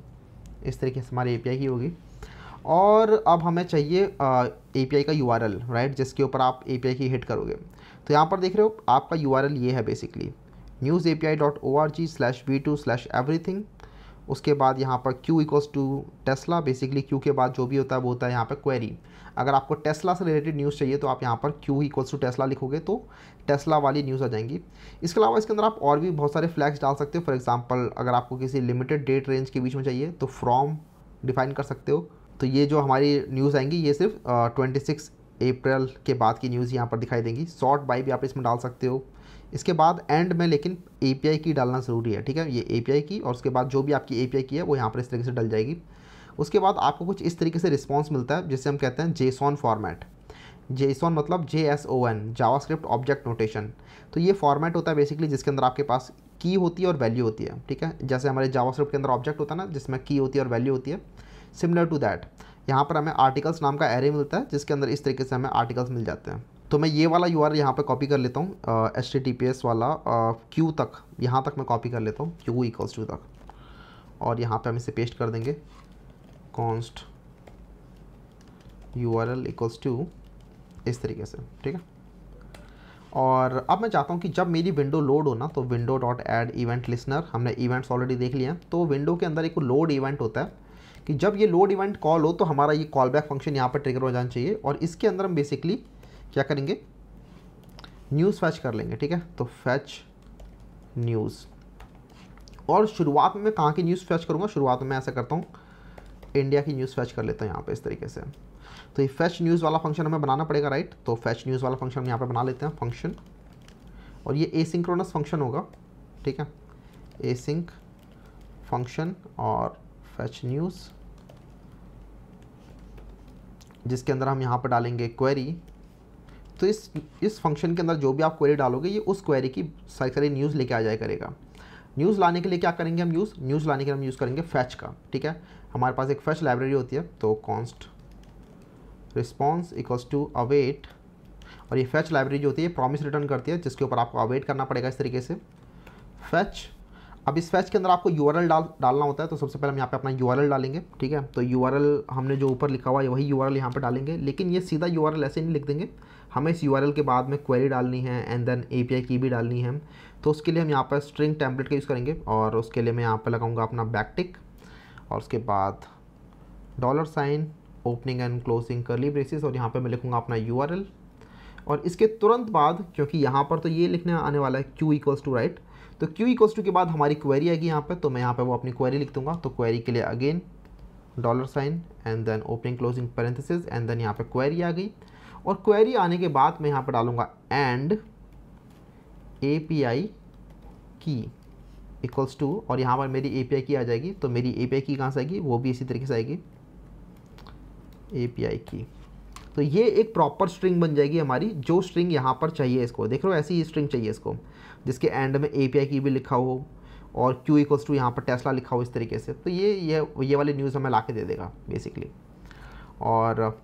इस तरीके से हमारी ए की होगी और अब हमें चाहिए ए का यू राइट जिसके ऊपर आप ए की हिट करोगे तो यहाँ पर देख रहे हो आपका यू ये है basically news A P I dot O R G slash V two slash everything उसके बाद यहाँ पर Q equals to Tesla basically Q के बाद जो भी होता है वो होता है यहाँ पर क्वेरी अगर आपको टेस्ला से रिलेटेड न्यूज़ चाहिए तो आप यहाँ पर क्यू इक्वल्स टू टेस्ला लिखोगे तो टेस्ला वाली न्यूज़ आ जाएंगी इसके अलावा इसके अंदर आप और भी बहुत सारे फ्लैग्स डाल सकते हो फॉर एग्जाम्पल अगर आपको किसी लिमिटेड डेट रेंज के बीच में चाहिए तो फ्रॉम डिफाइन कर सकते हो तो ये जो हमारी न्यूज़ आएंगी ये सिर्फ ट्वेंटी सिक्स अप्रैल के बाद की न्यूज़ यहाँ पर दिखाई देंगी शॉर्ट बाई भी आप इसमें डाल सकते हो इसके बाद एंड में लेकिन ए की डालना ज़रूरी है ठीक है ये ए की और उसके बाद जो भी आपकी ए की है वो यहाँ पर इस तरीके से डल जाएगी उसके बाद आपको कुछ इस तरीके से रिस्पॉन्स मिलता है जिसे हम कहते हैं जेसॉन फॉर्मेट जेसॉन मतलब J S O N JavaScript object notation तो ये फॉर्मेट होता है बेसिकली जिसके अंदर आपके पास की होती है और वैल्यू होती है ठीक है जैसे हमारे जावा स्क्रिप्ट के अंदर ऑब्जेक्ट होता है ना जिसमें की होती है और वैल्यू होती है सिमिलर टू दैट यहाँ पर हमें आर्टिकल्स नाम का एरे मिलता है जिसके अंदर इस तरीके से हमें आर्टिकल्स मिल जाते हैं तो मैं ये वाला यू आर यहाँ पर कॉपी कर लेता हूँ S T T P S वाला क्यू तक यहाँ तक मैं कॉपी कर लेता हूँ क्यू इक्वल्स टू तक और यहाँ पे हम इसे पेस्ट कर देंगे const U R L equals to इस तरीके से ठीक है और अब मैं चाहता हूँ कि जब मेरी विंडो लोड हो ना तो window dot add event listener हमने इवेंट्स ऑलरेडी देख लिए हैं तो विंडो के अंदर एक लोड इवेंट होता है कि जब ये लोड इवेंट कॉल हो तो हमारा ये कॉल बैक फंक्शन यहाँ पर ट्रिगर हो जाना चाहिए और इसके अंदर हम बेसिकली क्या करेंगे न्यूज़ फैच कर लेंगे ठीक है तो फैच न्यूज़ और शुरुआत में मैं कहाँ की न्यूज़ फैच करूँगा शुरुआत में मैं ऐसा करता हूँ इंडिया की न्यूज़ फैच कर लेता हूँ यहाँ पे इस तरीके से तो ये फैच न्यूज़ वाला फंक्शन हमें बनाना पड़ेगा राइट तो फैच न्यूज़ वाला फंक्शन हम यहाँ पर बना लेते हैं फंक्शन और ये एसिंक्रोनस फंक्शन होगा ठीक है एसिंक फंक्शन और फैच न्यूज़ जिसके अंदर हम यहाँ पर डालेंगे क्वेरी तो इस इस फंक्शन के अंदर जो भी आप क्वेरी डालोगे ये उस क्वेरी की सारी सारी न्यूज़ लेके आ जाए करेगा न्यूज़ लाने के लिए क्या करेंगे हम यूज़ न्यूज़ लाने के लिए हम यूज़ करेंगे फैच का ठीक है हमारे पास एक फैच लाइब्रेरी होती है तो const response equals to await और ये फैच लाइब्रेरी जो होती है प्रॉमिस रिटर्न करती है जिसके ऊपर आपको अवेट करना पड़ेगा इस तरीके से फैच अब इस फैच के अंदर आपको यू डाल डालना होता है तो सबसे पहले हम यहाँ पे अपना यू डालेंगे ठीक है तो यू हमने जो ऊपर लिखा हुआ है वही यू आर यहाँ पर डालेंगे लेकिन ये सीधा यू ऐसे नहीं लिख देंगे हमें इस यू के बाद में क्वेरी डालनी है एंड देन ए की भी डालनी है तो उसके लिए हम यहाँ पर स्ट्रिंग टेम्पलेट का यूज़ करेंगे और उसके लिए मैं यहाँ पर लगाऊंगा अपना बैकटिक और उसके बाद dollar sign opening and closing curly braces और यहाँ पर मैं लिखूँगा अपना यू और इसके तुरंत बाद क्योंकि यहाँ पर तो ये लिखने आने वाला है क्यू इक्वल्स टू राइट तो क्यू इक्वल्स टू के बाद हमारी क्वेरी आएगी यहाँ पर तो मैं यहाँ पर वो अपनी क्वेरी लिख दूंगा तो क्वेरी के लिए again dollar sign and then opening closing parenthesis and then यहाँ पर क्वेरी आ गई और क्वेरी आने के बाद मैं यहाँ पर डालूंगा एंड ए पी आई की इक्वल्स टू और यहाँ पर मेरी ए पी आई की आ जाएगी तो मेरी ए पी आई की कहाँ से आएगी वो भी इसी तरीके से आएगी ए पी आई की तो ये एक प्रॉपर स्ट्रिंग बन जाएगी हमारी जो स्ट्रिंग यहाँ पर चाहिए इसको देख लो ऐसी ही स्ट्रिंग चाहिए इसको जिसके एंड में ए की भी लिखा हो और क्यू इक्वल्स टू यहाँ पर टेस्ला लिखा हो इस तरीके से तो ये ये ये वाली न्यूज़ हमें ला के दे देगा बेसिकली और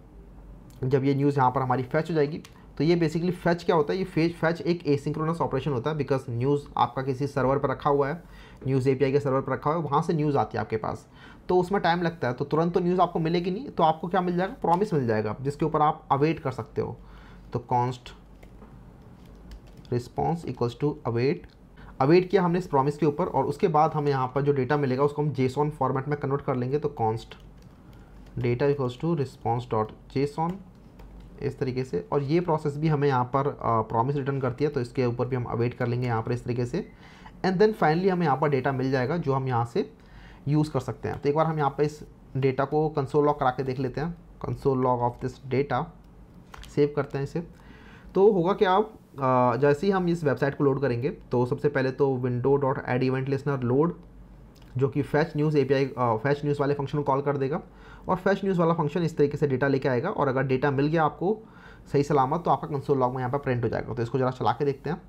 जब ये न्यूज़ यहाँ पर हमारी फैच हो जाएगी तो ये बेसिकली फैच क्या होता है ये फेच फैच एक एसिंक्रोनस ऑपरेशन होता है बिकॉज न्यूज़ आपका किसी सर्वर पर रखा हुआ है न्यूज़ एपीआई के सर्वर पर रखा हुआ है वहाँ से न्यूज़ आती है आपके पास तो उसमें टाइम लगता है तो तुरंत तो न्यूज़ आपको मिलेगी नहीं तो आपको क्या मिल जाएगा प्रॉमिस मिल जाएगा जिसके ऊपर आप अवेट कर सकते हो तो const response equals to await await किया हमने इस प्रॉमिस के ऊपर और उसके बाद हमें यहाँ पर जो डेटा मिलेगा उसको हम जेसॉन फॉर्मेट में कन्वर्ट कर लेंगे तो const data equals to response dot JSON इस तरीके से और ये प्रोसेस भी हमें यहाँ पर प्रॉमिस रिटर्न करती है तो इसके ऊपर भी हम अवेट कर लेंगे यहाँ पर इस तरीके से एंड देन फाइनली हमें यहाँ पर डेटा मिल जाएगा जो हम यहाँ से यूज़ कर सकते हैं तो एक बार हम यहाँ पर इस डेटा को कंसोल लॉग करा के देख लेते हैं console log of this data save करते हैं इसे तो होगा क्या आप जैसे ही हम इस वेबसाइट को लोड करेंगे तो सबसे पहले तो window dot add event listener load जो कि fetch news API fetch news वाले फंक्शन को कॉल कर देगा और फैच न्यूज़ वाला फंक्शन इस तरीके से डेटा लेके आएगा और अगर डेटा मिल गया आपको सही सलामत तो आपका कंसोल लॉग में यहाँ पर प्रिंट हो जाएगा तो इसको ज़रा चला के देखते हैं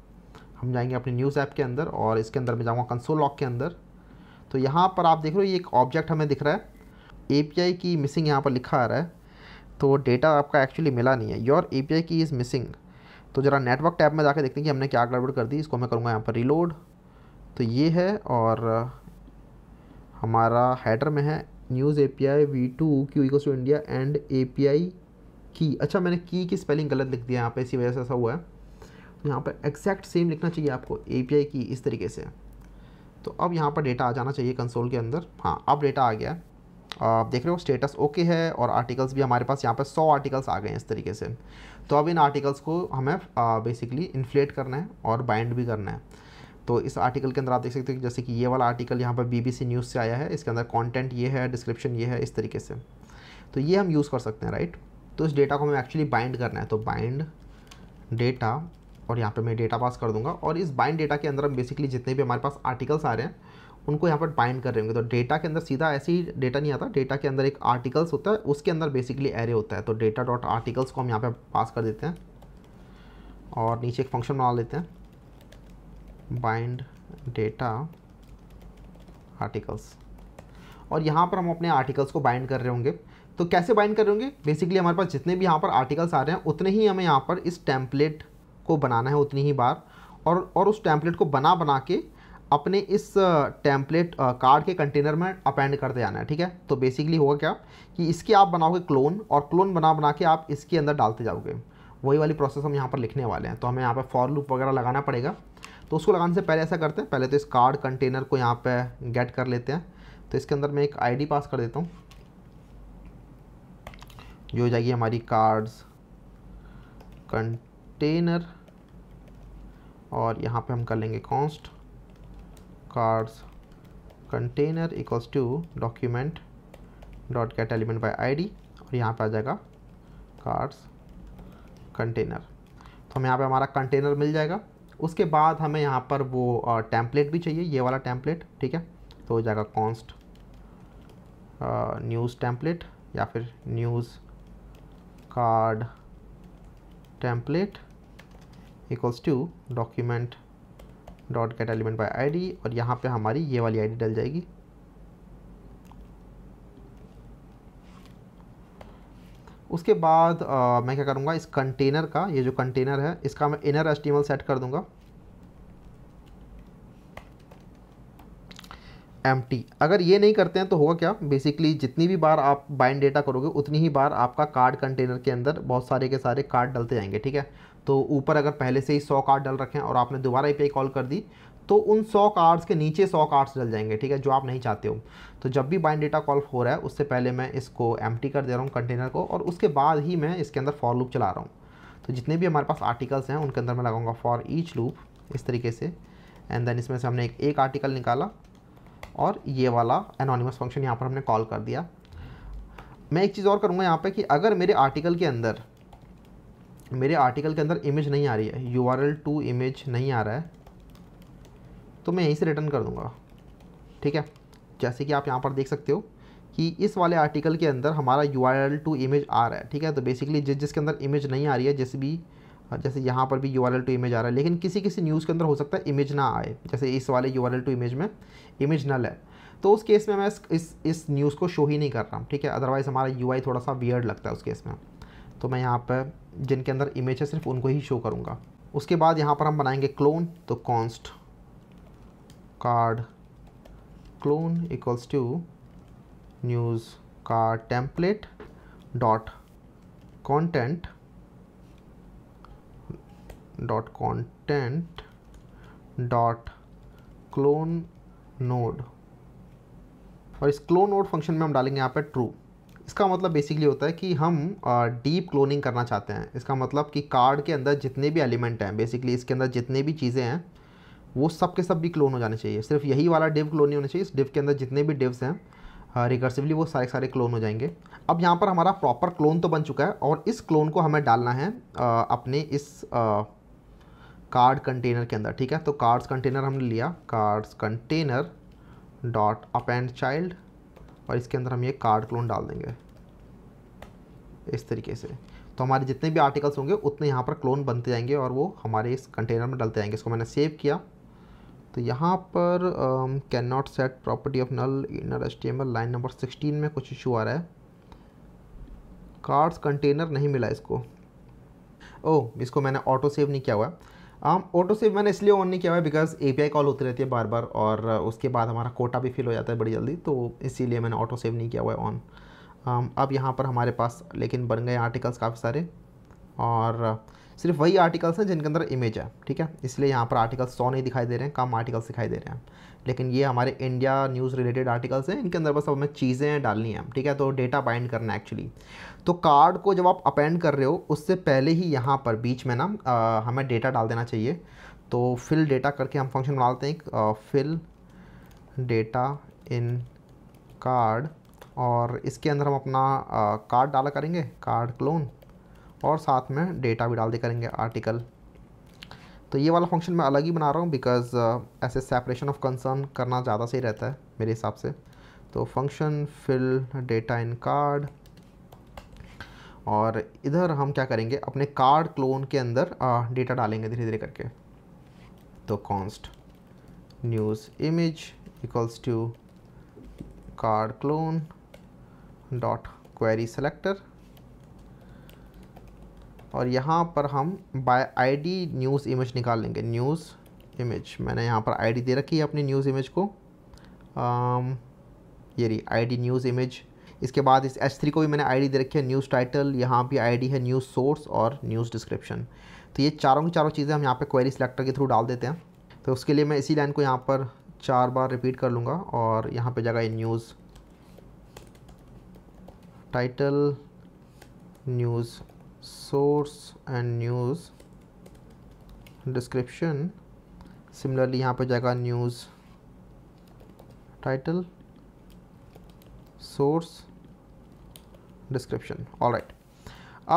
हम जाएंगे अपने न्यूज़ ऐप के अंदर और इसके अंदर मैं जाऊँगा कंसोल लॉग के अंदर तो यहाँ पर आप देख रहे हो ये एक ऑब्जेक्ट हमें दिख रहा है ए की मिसिंग यहाँ पर लिखा आ रहा है तो डेटा आपका एक्चुअली मिला नहीं है योर ए की इज़ मिसिंग तो ज़रा नेटवर्क टैब में जाके देखते हैं कि हमने क्या गड़बड़ कर दी इसको मैं करूँगा यहाँ पर रिलोड तो ये है और हमारा हैडर में है news A P I V two Q equals to India and A P I की अच्छा मैंने की की स्पेलिंग गलत लिख दिया यहाँ पे इसी वजह से ऐसा हुआ है तो यहाँ पर एग्जैक्ट सेम लिखना चाहिए आपको ए पी आई की इस तरीके से तो अब यहाँ पर डेटा आ जाना चाहिए कंसोल के अंदर हाँ अब डेटा आ गया है आप देख रहे हो स्टेटस ओके है और आर्टिकल्स भी हमारे पास यहाँ पर सौ आर्टिकल्स आ गए हैं इस तरीके से तो अब इन आर्टिकल्स को हमें बेसिकली इन्फ्लेट करना है और बाइंड भी करना है तो इस आर्टिकल के अंदर आप देख सकते हो जैसे कि ये वाला आर्टिकल यहाँ पर बीबीसी न्यूज़ से आया है इसके अंदर कंटेंट ये है डिस्क्रिप्शन ये है इस तरीके से तो ये हम यूज़ कर सकते हैं राइट तो इस डेटा को हमें एक्चुअली बाइंड करना है तो बाइंड डेटा और यहाँ पे मैं डेटा पास कर दूंगा और इस बाइंड डेटा के अंदर हम बेसिकली जितने भी हमारे पास आर्टिकल्स आ रहे हैं उनको यहाँ पर बाइंड कर रहे होंगे तो डेटा के अंदर सीधा ऐसे ही डेटा नहीं आता डेटा के अंदर एक आर्टिकल्स होता है उसके अंदर बेसिकली एरे होता है तो डेटा डॉट आर्टिकल्स को हम यहाँ पर पास कर देते हैं और नीचे एक फंक्शन बना लेते हैं बाइंड डेटा आर्टिकल्स और यहाँ पर हम अपने आर्टिकल्स को बाइंड कर रहे होंगे तो कैसे बाइंड कर रहे होंगे बेसिकली हमारे पास जितने भी यहाँ पर आर्टिकल्स आ रहे हैं उतने ही हमें यहाँ पर इस टैंपलेट को बनाना है उतनी ही बार और और उस टैम्पलेट को बना बना के अपने इस टेम्पलेट कार्ड के कंटेनर में अपेंड करते जाना है ठीक है तो बेसिकली होगा क्या कि इसके आप बनाओगे क्लोन और क्लोन बना बना के आप इसके अंदर डालते जाओगे वही वाली प्रोसेस हम यहाँ पर लिखने वाले हैं तो हमें यहाँ पर फॉर लूप वगैरह लगाना पड़ेगा तो उसको लगाने से पहले ऐसा करते हैं पहले तो इस कार्ड कंटेनर को यहाँ पर गेट कर लेते हैं तो इसके अंदर मैं एक आई पास कर देता हूँ जो हो जाएगी हमारी कार्ड्स कंटेनर और यहाँ पे हम कर लेंगे const cars container equals to document dot get element by id और यहाँ पे आ जाएगा कार्स कंटेनर तो हमें यहाँ पे हमारा कंटेनर मिल जाएगा उसके बाद हमें यहाँ पर वो टैंपलेट भी चाहिए ये वाला टैंपलेट ठीक है तो हो जाएगा कॉन्स्ट न्यूज़ टैंपलेट या फिर news card template equals to document dot get element by ID और यहाँ पे हमारी ये वाली आई डल जाएगी उसके बाद आ, मैं क्या करूँगा इस कंटेनर का ये जो कंटेनर है इसका मैं इनर एस्टिमल सेट कर दूँगा एम अगर ये नहीं करते हैं तो होगा क्या बेसिकली जितनी भी बार आप बाइंड डेटा करोगे उतनी ही बार आपका कार्ड कंटेनर के अंदर बहुत सारे के सारे कार्ड डलते जाएंगे ठीक है तो ऊपर अगर पहले से ही सौ कार्ड डल रखे हैं और आपने दोबारा ए कॉल कर दी तो उन सौ कार्ड्स के नीचे सौ कार्ड्स डल जाएंगे ठीक है जो आप नहीं चाहते हो तो जब भी बाइंड डेटा कॉल हो रहा है उससे पहले मैं इसको एम कर दे रहा हूँ कंटेनर को और उसके बाद ही मैं इसके अंदर फॉर लूप चला रहा हूँ तो जितने भी हमारे पास आर्टिकल्स हैं उनके अंदर मैं लगाऊंगा फॉर ईच लूप इस तरीके से एंड देन इसमें से हमने एक एक आर्टिकल निकाला और ये वाला एनोनिमस फंक्शन यहाँ पर हमने कॉल कर दिया मैं एक चीज़ और करूँगा यहाँ पर कि अगर मेरे आर्टिकल के अंदर मेरे आर्टिकल के अंदर इमेज नहीं आ रही है U R L to image नहीं आ रहा है तो मैं यहीं से रिटर्न कर दूँगा ठीक है जैसे कि आप यहाँ पर देख सकते हो कि इस वाले आर्टिकल के अंदर हमारा U R L to image आ रहा है ठीक है तो बेसिकली जिस जिसके अंदर इमेज नहीं आ रही है जिस भी जैसे यहाँ पर भी U R L to image आ रहा है लेकिन किसी किसी न्यूज़ के अंदर हो सकता है इमेज ना आए जैसे इस वाले U R L to image में इमेज ना लाए तो उस केस में मैं इस इस, इस न्यूज़ को शो ही नहीं कर रहा हूँ ठीक है अदरवाइज़ हमारा यू आई थोड़ा सा वियर्ड लगता है उस केस में तो मैं यहाँ पर जिनके अंदर इमेज है सिर्फ उनको ही शो करूँगा उसके बाद यहाँ पर हम बनाएंगे क्लोन तो const card clone equals to news का template dot content dot content dot clone node और इस क्लोन नोड फंक्शन में हम डालेंगे यहाँ पर ट्रू इसका मतलब बेसिकली होता है कि हम डीप क्लोनिंग करना चाहते हैं इसका मतलब कि कार्ड के अंदर जितने भी एलिमेंट हैं बेसिकली इसके अंदर जितने भी चीज़ें हैं वो सब के सब भी क्लोन हो जाने चाहिए सिर्फ यही वाला डिव क्लोन नहीं होना चाहिए इस डिव के अंदर जितने भी डिव्स हैं रिकर्सिवली वो सारे सारे क्लोन हो जाएंगे अब यहाँ पर हमारा प्रॉपर क्लोन तो बन चुका है और इस क्लोन को हमें डालना है आ, अपने इस कार्ड कंटेनर के अंदर ठीक है तो कार्ड्स कंटेनर हमने लिया cards container dot append child और इसके अंदर हम ये कार्ड क्लोन डाल देंगे इस तरीके से तो हमारे जितने भी आर्टिकल्स होंगे उतने यहाँ पर क्लोन बनते जाएंगे और वो हमारे इस कंटेनर में डलते जाएंगे इसको मैंने सेव किया तो यहाँ पर can not set property of null inner S line number sixteen में कुछ इशू आ रहा है कार्ड्स कंटेनर नहीं मिला इसको ओ oh, इसको मैंने ऑटो सेव नहीं किया हुआ है आम ऑटो सेव मैंने इसलिए ऑन नहीं किया हुआ है बिकॉज ए कॉल होती रहती है बार बार और उसके बाद हमारा कोटा भी फिल हो जाता है बड़ी जल्दी तो इसीलिए मैंने ऑटो सेव नहीं किया हुआ है ऑन um, अब यहाँ पर हमारे पास लेकिन बन गए आर्टिकल्स काफ़ी सारे और सिर्फ वही आर्टिकल्स हैं जिनके अंदर इमेज है ठीक है इसलिए यहाँ पर आर्टिकल्स सौ नहीं दिखाई दे रहे हैं कम आर्टिकल्स दिखाई दे रहे हैं लेकिन ये हमारे इंडिया न्यूज़ रिलेटेड आर्टिकल्स हैं इनके अंदर बस अब हमें चीज़ें डालनी है ठीक है तो डेटा बाइंड करना है एक्चुअली तो कार्ड को जब आप अपेंड कर रहे हो उससे पहले ही यहाँ पर बीच में ना हमें डेटा डाल देना चाहिए तो फिल डेटा करके हम फंक्शन बना लेते हैं फिल डेटा इन कार्ड और इसके अंदर हम अपना कार्ड डाला करेंगे कार्ड क्लोन और साथ में डेटा भी डाल दे करेंगे आर्टिकल तो ये वाला फंक्शन मैं अलग ही बना रहा हूँ बिकॉज uh, ऐसे सेपरेशन ऑफ कंसर्न करना ज़्यादा सही रहता है मेरे हिसाब से तो function fill data in card और इधर हम क्या करेंगे अपने कार्ड क्लोन के अंदर डेटा uh, डालेंगे धीरे धीरे करके तो const news image equals to card clone dot query selector और यहाँ पर हम बाय आईडी न्यूज़ इमेज निकाल लेंगे न्यूज़ इमेज मैंने यहाँ पर आईडी दे रखी है अपनी न्यूज़ इमेज को आम, ये रही आईडी न्यूज़ इमेज इसके बाद इस एच थ्री को भी मैंने आईडी दे रखी है न्यूज़ टाइटल यहाँ भी आईडी है न्यूज़ सोर्स और न्यूज़ डिस्क्रिप्शन तो ये चारों की चारों चीज़ें हम यहाँ पर क्वेरी सेलेक्टर के थ्रू डाल देते हैं तो उसके लिए मैं इसी लाइन को यहाँ पर चार बार रिपीट कर लूँगा और यहाँ पर जाएगा news title news source and news description similarly यहाँ पर जाएगा news title source description right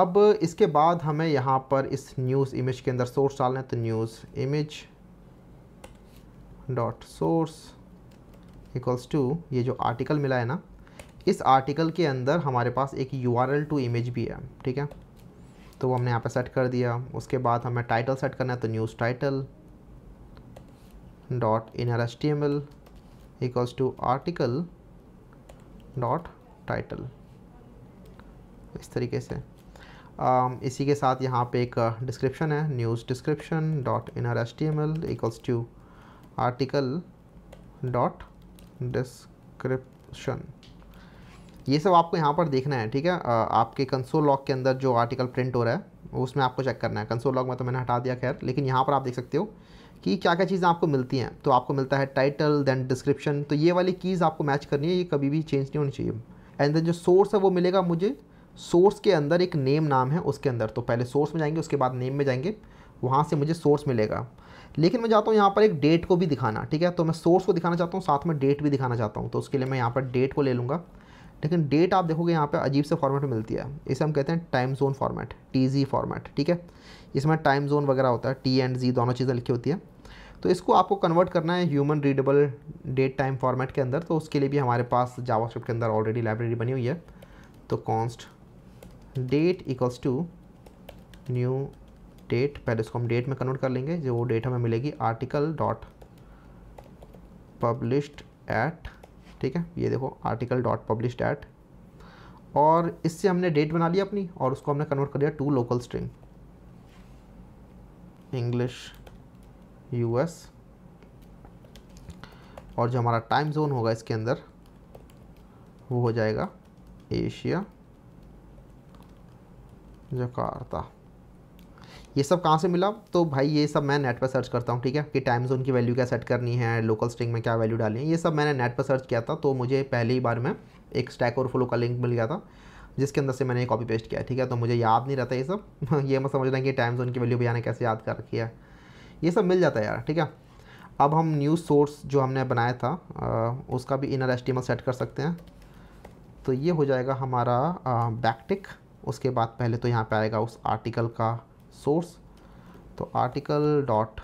अब इसके बाद हमें यहाँ पर इस न्यूज़ इमेज के अंदर सोर्स डालना है तो news image dot source equals to ये जो आर्टिकल मिला है ना इस आर्टिकल के अंदर हमारे पास एक U R L to image भी है ठीक है तो वो हमने यहाँ पे सेट कर दिया उसके बाद हमें टाइटल सेट करना है तो news title dot inner S T M L equals to article dot title इस तरीके से um, इसी के साथ यहाँ पे एक डिस्क्रिप्शन uh, है news description dot inner S T M L equals to article dot description ये सब आपको यहाँ पर देखना है ठीक है आपके कंसोल लॉग के अंदर जो आर्टिकल प्रिंट हो रहा है उसमें आपको चेक करना है कंसोल लॉग में तो मैंने हटा दिया खैर लेकिन यहाँ पर आप देख सकते हो कि क्या क्या चीज़ें आपको मिलती हैं तो आपको मिलता है टाइटल देन डिस्क्रिप्शन तो ये वाली चीज़ आपको मैच करनी है ये कभी भी चेंज नहीं होनी चाहिए एंड देन जो सोर्स है वो मिलेगा मुझे सोर्स के अंदर एक नेम नाम है उसके अंदर तो पहले सोर्स में जाएंगे उसके बाद नेम में जाएंगे वहाँ से मुझे सोर्स मिलेगा लेकिन मैं चाहता हूँ यहाँ पर एक डेट को भी दिखाना ठीक है तो मैं सोर्स को दिखाना चाहता हूँ साथ में डेट भी दिखाना चाहता हूँ तो उसके लिए मैं यहाँ पर डेट को ले लूँगा लेकिन डेट आप देखोगे यहाँ पे अजीब से फॉर्मेट में मिलती है इसे हम कहते हैं time zone format T format ठीक है इसमें टाइम जोन वगैरह होता है टी एंड जी दोनों चीज़ें लिखी होती है तो इसको आपको कन्वर्ट करना है human readable date time format के अंदर तो उसके लिए भी हमारे पास जावास्क्रिप्ट के अंदर ऑलरेडी लाइब्रेरी बनी हुई है तो const date equals to new date पहले इसको हम डेट में कन्वर्ट कर लेंगे जो वो डेट हमें मिलेगी आर्टिकल डॉट पब्लिश्ड एट ठीक है ये देखो आर्टिकल डॉट पब्लिश डैट और इससे हमने डेट बना लिया अपनी और उसको हमने कन्वर्ट कर दिया to local string English US और जो हमारा टाइम जोन होगा इसके अंदर वो हो जाएगा एशिया जकार्ता ये सब कहाँ से मिला तो भाई ये सब मैं नेट पर सर्च करता हूँ ठीक है कि टाइम जोन की वैल्यू क्या सेट करनी है लोकल स्ट्रिंग में क्या वैल्यू डालनी है ये सब मैंने नेट पर सर्च किया था तो मुझे पहली बार में एक स्टैक और फ्लो का लिंक मिल गया था जिसके अंदर से मैंने कॉपी पेस्ट किया ठीक है तो मुझे याद नहीं रहता ये सब [LAUGHS] ये मत समझना कि टाइम जोन की वैल्यू भैया ने कैसे याद कर रखी है ये सब मिल जाता है यार ठीक है अब हम न्यूज़ सोर्स जो हमने बनाया था उसका भी इनर एस्टिमल सेट कर सकते हैं तो ये हो जाएगा हमारा बैकटिक उसके बाद पहले तो यहाँ पे आएगा उस आर्टिकल का सोर्स तो article dot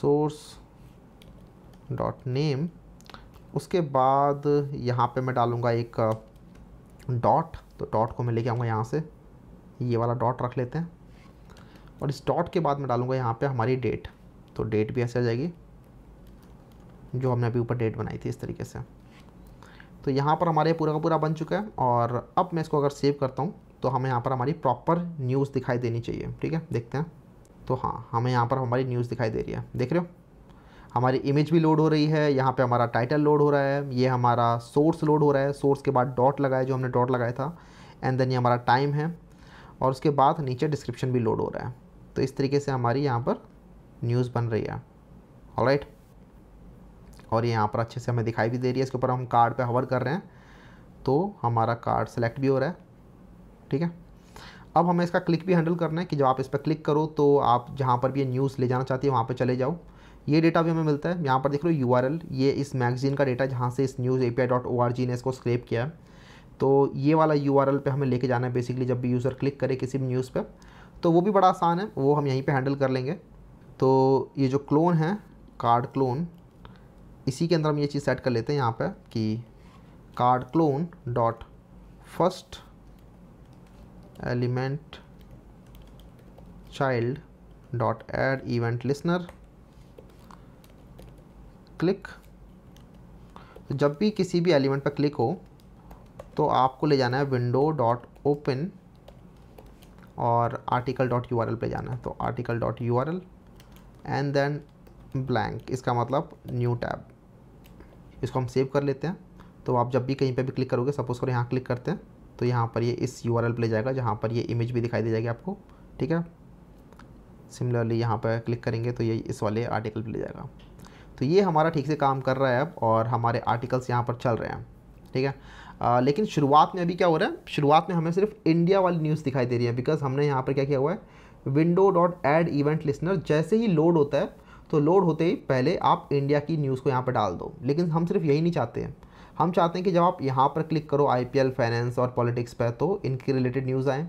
source dot name उसके बाद यहाँ पे मैं डालूँगा एक डॉट तो डॉट को मैं लेके आऊँगा यहाँ से ये वाला डॉट रख लेते हैं और इस डॉट के बाद मैं डालूँगा यहाँ पे हमारी डेट तो डेट भी ऐसे आ जाएगी जो हमने अभी ऊपर डेट बनाई थी इस तरीके से तो यहाँ पर हमारे पूरा का पूरा बन चुका है और अब मैं इसको अगर सेव करता हूँ तो हमें यहाँ पर हमारी प्रॉपर न्यूज़ दिखाई देनी चाहिए ठीक है देखते हैं तो हाँ हमें यहाँ पर हमारी न्यूज़ दिखाई दे रही है देख रहे हो हमारी इमेज भी लोड हो रही है यहाँ पे हमारा टाइटल लोड हो रहा है ये हमारा सोर्स लोड हो रहा है सोर्स के बाद डॉट लगाया जो हमने डॉट लगाया था एंड देन ये हमारा टाइम है और उसके बाद नीचे डिस्क्रिप्शन भी लोड हो रहा है तो इस तरीके से हमारी यहाँ पर न्यूज़ बन रही है right? और ये यहाँ पर अच्छे से हमें दिखाई भी दे रही है इसके ऊपर हम कार्ड पर हवर कर रहे हैं तो हमारा कार्ड सेलेक्ट भी हो रहा है ठीक है अब हमें इसका क्लिक भी हैंडल करना है कि जब आप इस पर क्लिक करो तो आप जहाँ पर भी ये न्यूज़ ले जाना चाहती है वहाँ पर चले जाओ ये डेटा भी हमें मिलता है यहाँ पर देख लो यू ये इस मैगजीन का डेटा जहाँ से इस न्यूज़ ए ने इसको स्क्रेप किया है तो ये वाला यू पे हमें लेके जाना है बेसिकली जब भी यूज़र क्लिक करे किसी भी न्यूज़ पर तो वो भी बड़ा आसान है वो हम यहीं पर हैंडल कर लेंगे तो ये जो क्लोन है कार्ड क्लोन इसी के अंदर हम ये चीज़ सेट कर लेते हैं यहाँ पर कि card clone dot first element child dot add event listener click जब भी किसी भी एलिमेंट पर क्लिक हो तो आपको ले जाना है विंडो डॉट ओपन और आर्टिकल डॉट यू पे जाना है तो article dot U and then blank इसका मतलब न्यू टैब इसको हम सेव कर लेते हैं तो आप जब भी कहीं पे भी क्लिक करोगे सपोज करो यहाँ क्लिक करते हैं तो यहाँ पर ये इस यू पे ले जाएगा जहाँ पर ये इमेज भी दिखाई दे जाएगी आपको ठीक है सिमिलरली यहाँ पर क्लिक करेंगे तो ये इस वाले आर्टिकल पर ले जाएगा तो ये हमारा ठीक से काम कर रहा है अब और हमारे आर्टिकल्स यहाँ पर चल रहे हैं ठीक है आ, लेकिन शुरुआत में अभी क्या हो रहा है शुरुआत में हमें सिर्फ इंडिया वाली न्यूज़ दिखाई दे रही है बिकॉज हमने यहाँ पर क्या किया हुआ है window dot add event listener जैसे ही लोड होता है तो लोड होते ही पहले आप इंडिया की न्यूज़ को यहाँ पर डाल दो लेकिन हम सिर्फ यही नहीं चाहते हैं हम चाहते हैं कि जब आप यहाँ पर क्लिक करो आई फाइनेंस और पॉलिटिक्स पर तो इनके रिलेटेड न्यूज़ आएँ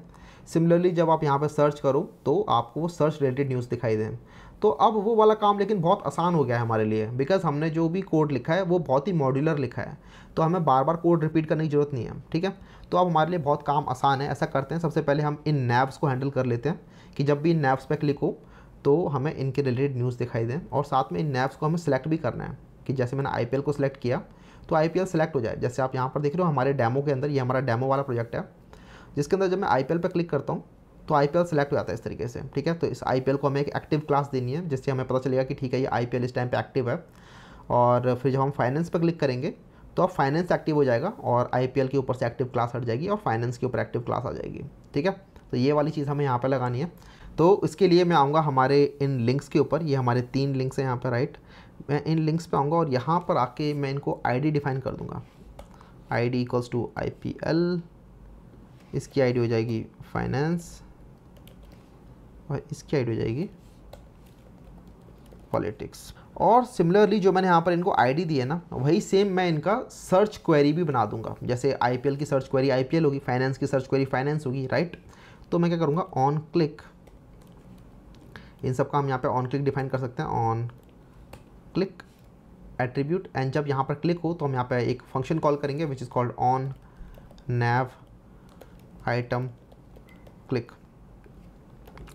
सिमिलरली जब आप यहाँ पर सर्च करो तो आपको वो सर्च रिलेटेड न्यूज़ दिखाई दें तो अब वो वाला काम लेकिन बहुत आसान हो गया है हमारे लिए बिकॉज हमने जो भी कोड लिखा है वो बहुत ही मॉड्यूलर लिखा है तो हमें बार बार कोड रिपीट करने की ज़रूरत नहीं है ठीक है तो अब हमारे लिए बहुत काम आसान है ऐसा करते हैं सबसे पहले हम इन नैब्स को हैंडल कर लेते हैं कि जब भी इन नैब्स पर क्लिक हो तो हमें इनके रिलेटेड न्यूज़ दिखाई दें और साथ में इन नैब्स को हमें सेलेक्ट भी करना है कि जैसे मैंने आई को सिलेक्ट किया तो आई सेलेक्ट हो जाए जैसे आप यहाँ पर देख रहे हो हमारे डैमो के अंदर ये हमारा डैमो वाला प्रोजेक्ट है जिसके अंदर जब मैं आई पर क्लिक करता हूँ तो आई सेलेक्ट हो जाता है इस तरीके से ठीक है तो इस आई को हमें एक एक्टिव क्लास देनी है जिससे हमें पता चलेगा कि ठीक है ये आई इस टाइम पर एक्टिव है और फिर जब हम फाइनेंस पर क्लिक करेंगे तो अब फाइनेंस एक्टिव हो जाएगा और आई के ऊपर से एक्टिव क्लास हट जाएगी और फाइनेंस के ऊपर एक्टिव क्लास आ जाएगी ठीक है तो ये वाली चीज़ हमें यहाँ पर लगानी है तो इसके लिए मैं आऊँगा हमारे इन लिंक्स के ऊपर ये हमारे तीन लिंक्स हैं यहाँ पर राइट मैं इन लिंक्स पे आऊँगा और यहाँ पर आके मैं इनको आईडी डिफाइन कर दूँगा I D equals to I P L इसकी आईडी हो जाएगी फाइनेंस और इसकी आईडी हो जाएगी पॉलिटिक्स और सिमिलरली जो मैंने यहाँ पर इनको आईडी दी है ना वही सेम मैं इनका सर्च क्वेरी भी बना दूंगा जैसे आई की सर्च क्वेरी आई होगी फाइनेंस की सर्च क्वेरी फाइनेंस होगी राइट तो मैं क्या करूँगा ऑन क्लिक इन सब का हम यहाँ पे ऑन क्लिक डिफाइन कर सकते हैं ऑन क्लिक एट्रीब्यूट एंड जब यहाँ पर क्लिक हो तो हम यहाँ पर एक फंक्शन कॉल करेंगे which is called on nav item click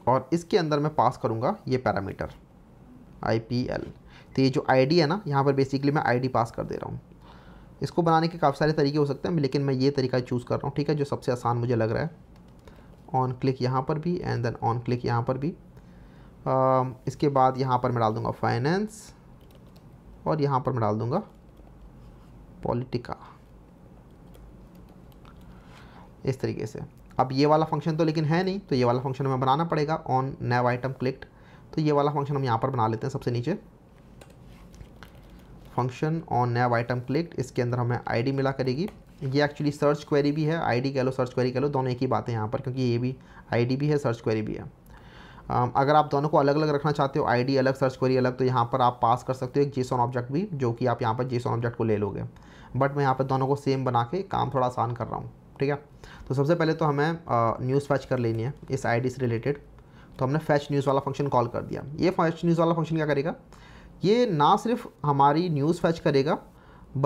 और इसके अंदर मैं पास करूँगा ये पैरामीटर आई पी एल तो ये जो आई डी है ना यहाँ पर बेसिकली मैं आई डी पास कर दे रहा हूँ इसको बनाने के काफ़ी सारे तरीके हो सकते हैं लेकिन मैं ये तरीका चूज़ कर रहा हूँ ठीक है जो सबसे आसान मुझे लग रहा है ऑन क्लिक यहाँ पर भी एंड देन ऑन क्लिक यहाँ पर भी आ, इसके बाद यहाँ पर मैं डाल दूँगा फाइनेंस और यहाँ पर मैं डाल दूँगा पॉलिटिका इस तरीके से अब ये वाला फंक्शन तो लेकिन है नहीं तो ये वाला फंक्शन हमें बनाना पड़ेगा ऑन नैव आइटम क्लिक्ड तो ये वाला फंक्शन हम यहाँ पर बना लेते हैं सबसे नीचे function on nav item clicked इसके अंदर हमें आईडी मिला करेगी ये एक्चुअली सर्च क्वेरी भी है आईडी कह लो सर्च क्वेरी कह लो दोनों एक ही बात है यहाँ पर क्योंकि ये भी आईडी भी है सर्च क्वेरी भी है Um, अगर आप दोनों को अलग अलग रखना चाहते हो आईडी अलग सर्च क्वेरी अलग तो यहाँ पर आप पास कर सकते हो एक जेसन ऑब्जेक्ट भी जो कि आप यहाँ पर जेसन ऑब्जेक्ट को ले लोगे बट मैं यहाँ पर दोनों को सेम बना के काम थोड़ा आसान कर रहा हूँ ठीक है तो सबसे पहले तो हमें न्यूज़ uh, फैच कर लेनी है इस आई से रिलेटेड तो हमने फैच न्यूज़ वाला फंक्शन कॉल कर दिया ये फैच न्यूज़ वाला फंक्शन क्या करेगा ये ना सिर्फ हमारी न्यूज़ फैच करेगा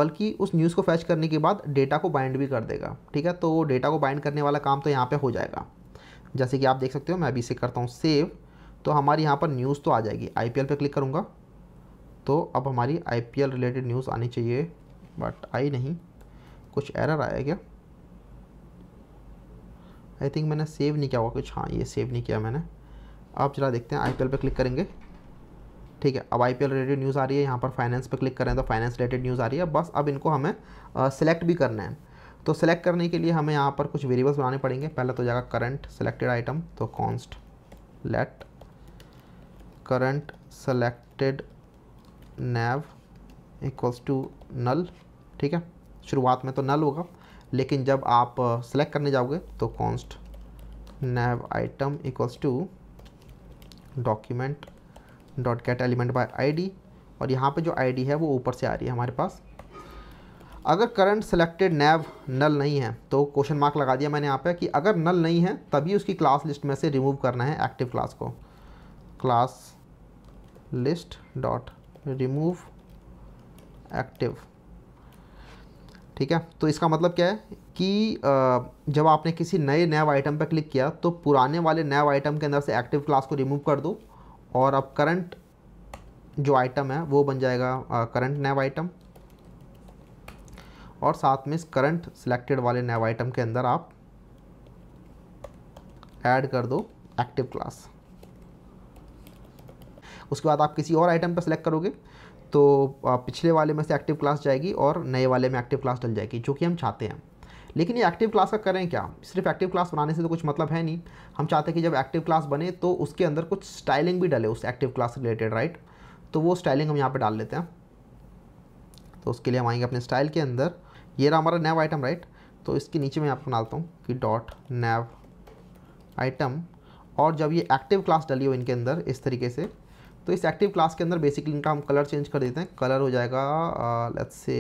बल्कि उस न्यूज़ को फैच करने के बाद डेटा को बाइंड भी कर देगा ठीक है तो डेटा को बाइंड करने वाला काम तो यहाँ पे हो जाएगा जैसे कि आप देख सकते हो मैं अभी इसे करता हूँ सेव तो हमारी यहाँ पर न्यूज़ तो आ जाएगी आई पे क्लिक करूँगा तो अब हमारी आई रिलेटेड न्यूज़ आनी चाहिए बट आई नहीं कुछ एरर आया क्या आई थिंक मैंने सेव नहीं किया हुआ कुछ हाँ ये सेव नहीं किया मैंने आप जरा देखते हैं आई पे क्लिक करेंगे ठीक है अब आई रिलेटेड न्यूज़ आ रही है यहाँ पर फाइनेंस पे क्लिक करें तो फाइनेंस रिलेटेड न्यूज़ आ रही है बस अब इनको हमें सेलेक्ट भी करना है तो सेलेक्ट करने के लिए हमें यहाँ पर कुछ वेरिएबल्स बनाने पड़ेंगे पहला तो जाएगा करंट सेलेक्टेड आइटम तो const let current selected nav equals to null ठीक है शुरुआत में तो नल होगा लेकिन जब आप सेलेक्ट करने जाओगे तो const nav item equals to document dot get element by I और यहाँ पे जो आई है वो ऊपर से आ रही है हमारे पास अगर करंट सेलेक्टेड नैव नल नहीं है तो क्वेश्चन मार्क लगा दिया मैंने यहाँ पे कि अगर नल नहीं है तभी उसकी क्लास लिस्ट में से रिमूव करना है एक्टिव क्लास को class list dot remove active ठीक है तो इसका मतलब क्या है कि जब आपने किसी नए नैव आइटम पर क्लिक किया तो पुराने वाले नैव आइटम के अंदर से एक्टिव क्लास को रिमूव कर दो और अब करंट जो आइटम है वो बन जाएगा करंट नैव आइटम और साथ में इस करंट सिलेक्टेड वाले नैव आइटम के अंदर आप ऐड कर दो एक्टिव क्लास उसके बाद आप किसी और आइटम पर सिलेक्ट करोगे तो पिछले वाले में से एक्टिव क्लास जाएगी और नए वाले में एक्टिव क्लास डल जाएगी जो कि हम चाहते हैं लेकिन ये एक्टिव क्लास का करें क्या सिर्फ एक्टिव क्लास बनाने से तो कुछ मतलब है नहीं हम चाहते हैं कि जब एक्टिव क्लास बने तो उसके अंदर कुछ स्टाइलिंग भी डले उस एक्टिव क्लास रिलेटेड राइट तो वो स्टाइलिंग हम यहाँ पर डाल लेते हैं तो उसके लिए हम आएंगे अपने स्टाइल के अंदर ये रहा हमारा नैव आइटम राइट तो इसके नीचे मैं आपको डालता हूँ कि डॉट नैव आइटम और जब ये एक्टिव क्लास डली हो इनके अंदर इस तरीके से तो इस एक्टिव क्लास के अंदर बेसिकली इनका हम कलर चेंज कर देते हैं कलर हो जाएगा लेट्स से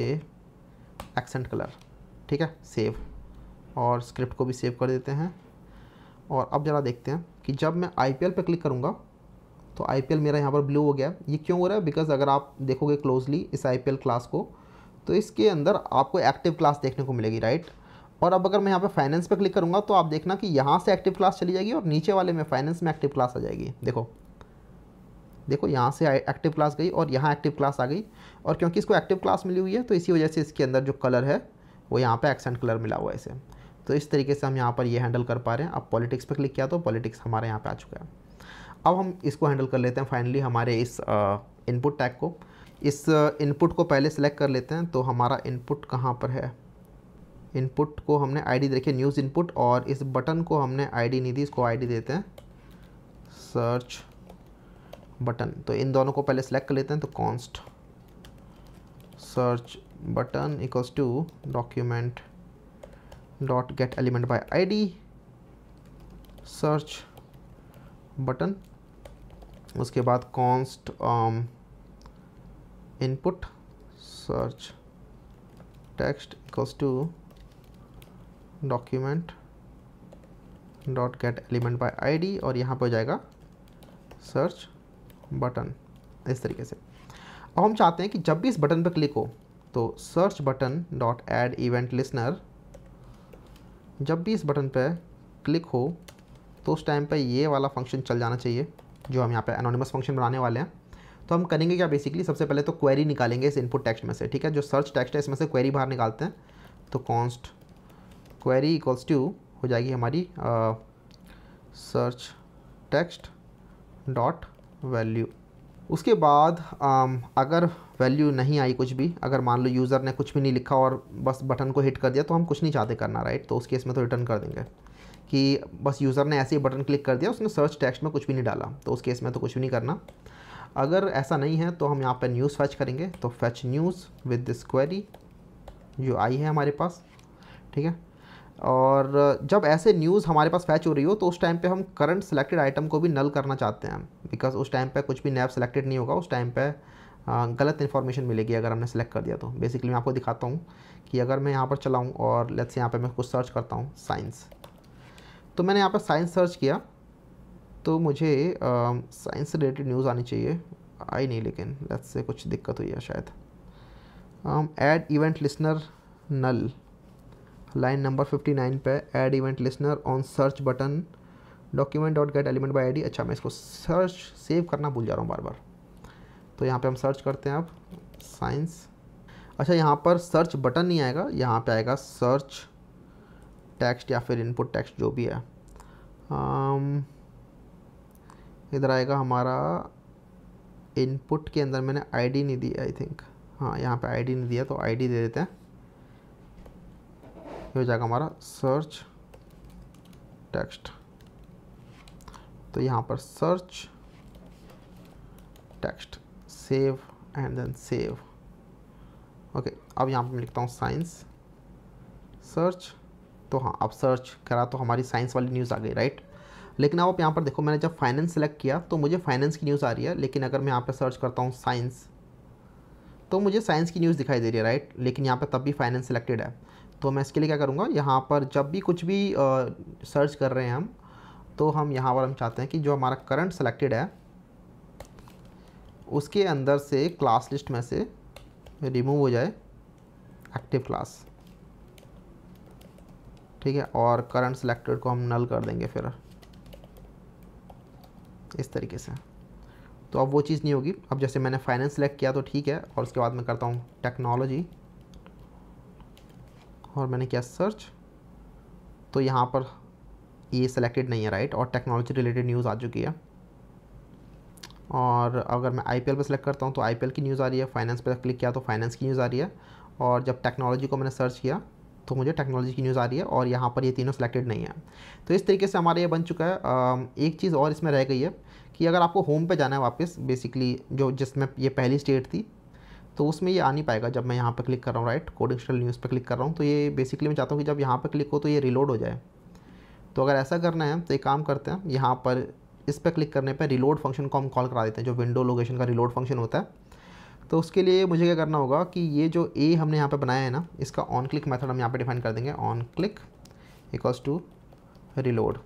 एक्सेंट कलर ठीक है सेव और स्क्रिप्ट को भी सेव कर देते हैं और अब ज़रा देखते हैं कि जब मैं आई पी पे क्लिक करूँगा तो आई मेरा यहाँ पर ब्लू हो गया ये क्यों हो रहा है बिकॉज अगर आप देखोगे क्लोजली इस आई क्लास को तो इसके अंदर आपको एक्टिव क्लास देखने को मिलेगी राइट और अब अगर मैं यहाँ पे फाइनेंस पे क्लिक करूँगा तो आप देखना कि यहाँ से एक्टिव क्लास चली जाएगी और नीचे वाले में फाइनेंस में एक्टिव क्लास आ जाएगी देखो देखो यहाँ से एक्टिव क्लास गई और यहाँ एक्टिव क्लास आ गई और क्योंकि इसको एक्टिव क्लास मिली हुई है तो इसी वजह से इसके अंदर जो कलर है वो यहाँ पर एक्सेंट कलर मिला हुआ है इसे तो इस तरीके से हम यहाँ पर ये हैंडल कर पा रहे हैं अब पॉलिटिक्स पर क्लिक किया तो पॉलिटिक्स हमारे यहाँ पर आ चुका है अब हम इसको हैंडल कर लेते हैं फाइनली हमारे इस इनपुट टैग को इस इनपुट को पहले सेलेक्ट कर लेते हैं तो हमारा इनपुट कहाँ पर है इनपुट को हमने आईडी देखिए न्यूज़ इनपुट और इस बटन को हमने आईडी नहीं दी इसको आईडी देते हैं सर्च बटन तो इन दोनों को पहले सेलेक्ट कर लेते हैं तो const search button equals to document dot get element by ID search button उसके बाद const input search text equals to document dot get element by id और यहाँ पर हो जाएगा search button इस तरीके से अब हम चाहते हैं कि जब भी इस बटन पर क्लिक हो तो search button dot add event listener जब भी इस बटन पर क्लिक हो तो उस टाइम पर ये वाला फंक्शन चल जाना चाहिए जो हम यहाँ पे एनोनिमस फंक्शन बनाने वाले हैं तो हम करेंगे क्या बेसिकली सबसे पहले तो क्वेरी निकालेंगे इस इनपुट टेक्स्ट में से ठीक है जो सर्च टेक्स्ट है इसमें से क्वेरी बाहर निकालते हैं तो कॉन्स्ट क्वेरी इक्वल्स टू हो जाएगी हमारी सर्च टेक्स्ट डॉट वैल्यू उसके बाद अगर वैल्यू नहीं आई कुछ भी अगर मान लो यूज़र ने कुछ भी नहीं लिखा और बस बटन को हिट कर दिया तो हम कुछ नहीं चाहते करना राइट तो उस केस में तो रिटर्न कर देंगे कि बस यूज़र ने ऐसे ही बटन क्लिक कर दिया उसने सर्च टेक्स्ट में कुछ भी नहीं डाला तो उस केस में तो कुछ भी नहीं करना अगर ऐसा नहीं है तो हम यहाँ पर न्यूज़ फैच करेंगे तो fetch news with this query जो आई है हमारे पास ठीक है और जब ऐसे न्यूज़ हमारे पास फैच हो रही हो तो उस टाइम पे हम करंट सिलेक्टेड आइटम को भी नल करना चाहते हैं बिकॉज उस टाइम पे कुछ भी नैब सिलेक्टेड नहीं होगा उस टाइम पे गलत इन्फॉर्मेशन मिलेगी अगर हमने सेलेक्ट कर दिया तो बेसिकली मैं आपको दिखाता हूँ कि अगर मैं यहाँ पर चलाऊँ और लेट्स यहाँ पर मैं कुछ सर्च करता हूँ साइंस तो मैंने यहाँ पर साइंस सर्च किया तो मुझे साइंस से रिलेटेड न्यूज़ आनी चाहिए आई नहीं लेकिन लेट्स से कुछ दिक्कत हुई है शायद add event listener null line number fifty nine पर add event listener on search button document dot get element by I अच्छा मैं इसको सर्च सेव करना भूल जा रहा हूँ बार बार तो यहाँ पे हम सर्च करते हैं अब साइंस अच्छा यहाँ पर सर्च बटन नहीं आएगा यहाँ पे आएगा सर्च टेक्स्ट या फिर इनपुट टेक्स्ट जो भी है um, इधर आएगा हमारा इनपुट के अंदर मैंने आईडी नहीं दी आई थिंक हाँ यहाँ पे आईडी नहीं दिया तो आईडी दे देते हैं ये हो जाएगा हमारा सर्च टेक्स्ट तो यहाँ पर search text save and then save okay अब यहाँ पर मैं लिखता हूँ साइंस सर्च तो हाँ अब सर्च करा तो हमारी साइंस वाली न्यूज़ आ गई राइट लेकिन अब आप यहाँ पर देखो मैंने जब फाइनेंस सेलेक्ट किया तो मुझे फाइनेंस की न्यूज़ आ रही है लेकिन अगर मैं यहाँ पर सर्च करता हूँ साइंस तो मुझे साइंस की न्यूज़ दिखाई दे रही है राइट लेकिन यहाँ पर तब भी फाइनेंस सेलेक्टेड है तो मैं इसके लिए क्या करूँगा यहाँ पर जब भी कुछ भी सर्च कर रहे हैं हम तो हम यहाँ पर हम चाहते हैं कि जो हमारा करंट सेलेक्टेड है उसके अंदर से क्लास लिस्ट में से रिमूव हो जाए एक्टिव क्लास ठीक है और करंट सेलेक्टेड को हम नल कर देंगे फिर इस तरीके से तो अब वो चीज़ नहीं होगी अब जैसे मैंने फाइनेंस सेलेक्ट किया तो ठीक है और उसके बाद मैं करता हूँ टेक्नोलॉजी और मैंने किया सर्च तो यहाँ पर ये सिलेक्टेड नहीं है राइट और टेक्नोलॉजी रिलेटेड न्यूज़ आ चुकी है और अगर मैं आई पी पे सिलेक्ट करता हूँ तो आई की न्यूज़ आ रही है फाइनेंस पर क्लिक किया तो फाइनेंस की न्यूज़ आ रही है और जब टेक्नोलॉजी को मैंने सर्च किया तो मुझे टेक्नोलॉजी की न्यूज़ आ रही है और यहाँ पर ये तीनों सेलेक्टेड नहीं है तो इस तरीके से हमारा ये बन चुका है एक चीज़ और इसमें रह गई है कि अगर आपको होम पे जाना है वापस बेसिकली जो जिसमें ये पहली स्टेट थी तो उसमें ये आ नहीं पाएगा जब मैं यहाँ पर क्लिक कर रहा हूँ राइट कोडिशनल न्यूज़ पर क्लिक कर रहा हूँ तो ये बेसिकली मैं चाहता हूँ कि जब यहाँ पर क्लिक हो तो ये रिलोड हो जाए तो अगर ऐसा करना है तो एक काम करते हैं यहाँ पर इस पर क्लिक करने पर रिलोड फंक्शन को हम कॉल करा देते हैं जो विंडो लोकेशन का रिलोड फंक्शन होता है तो उसके लिए मुझे क्या करना होगा कि ये जो ए हमने यहाँ पे बनाया है ना इसका ऑन क्लिक मेथड हम यहाँ पे डिफाइन कर देंगे on click equals to reload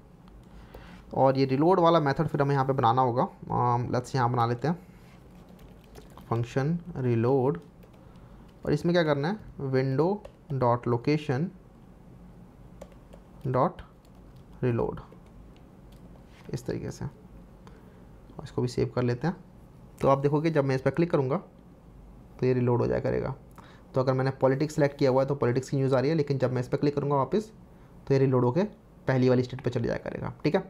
और ये रिलोड वाला मेथड फिर हमें यहाँ पे बनाना होगा लेट्स यहाँ बना लेते हैं फंक्शन रिलोड और इसमें क्या करना है window dot location dot reload इस तरीके से इसको भी सेव कर लेते हैं तो आप देखोगे जब मैं इस पर क्लिक करूँगा तो ये रिलोड हो जाए करेगा तो अगर मैंने पॉलिटिक्स सेलेक्ट किया हुआ है तो पॉलिटिक्स की न्यूज़ आ रही है लेकिन जब मैं इस पर क्लिक करूँगा वापस तो ये रिलोड होकर पहली वाली स्टेट पर चले जाया करेगा ठीक है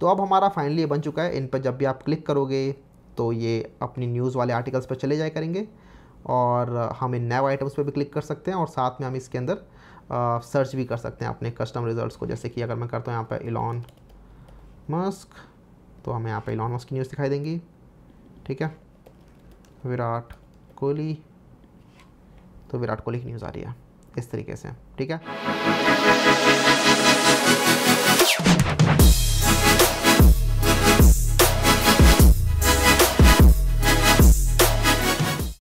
तो अब हमारा फाइनली बन चुका है इन पर जब भी आप क्लिक करोगे तो ये अपनी न्यूज़ वाले आर्टिकल्स पर चले जाया करेंगे और हम इन नए आइटम्स पर भी क्लिक कर सकते हैं और साथ में हम इसके अंदर सर्च भी कर सकते हैं अपने कस्टम रिजल्ट्स को जैसे कि अगर मैं करता हूँ यहाँ पर इलॉन मस्क तो हमें यहाँ पर इलॉन मस्क की न्यूज़ दिखाई देंगी ठीक है विराट कोहली तो विराट कोहली की न्यूज़ आ रही है इस तरीके से ठीक है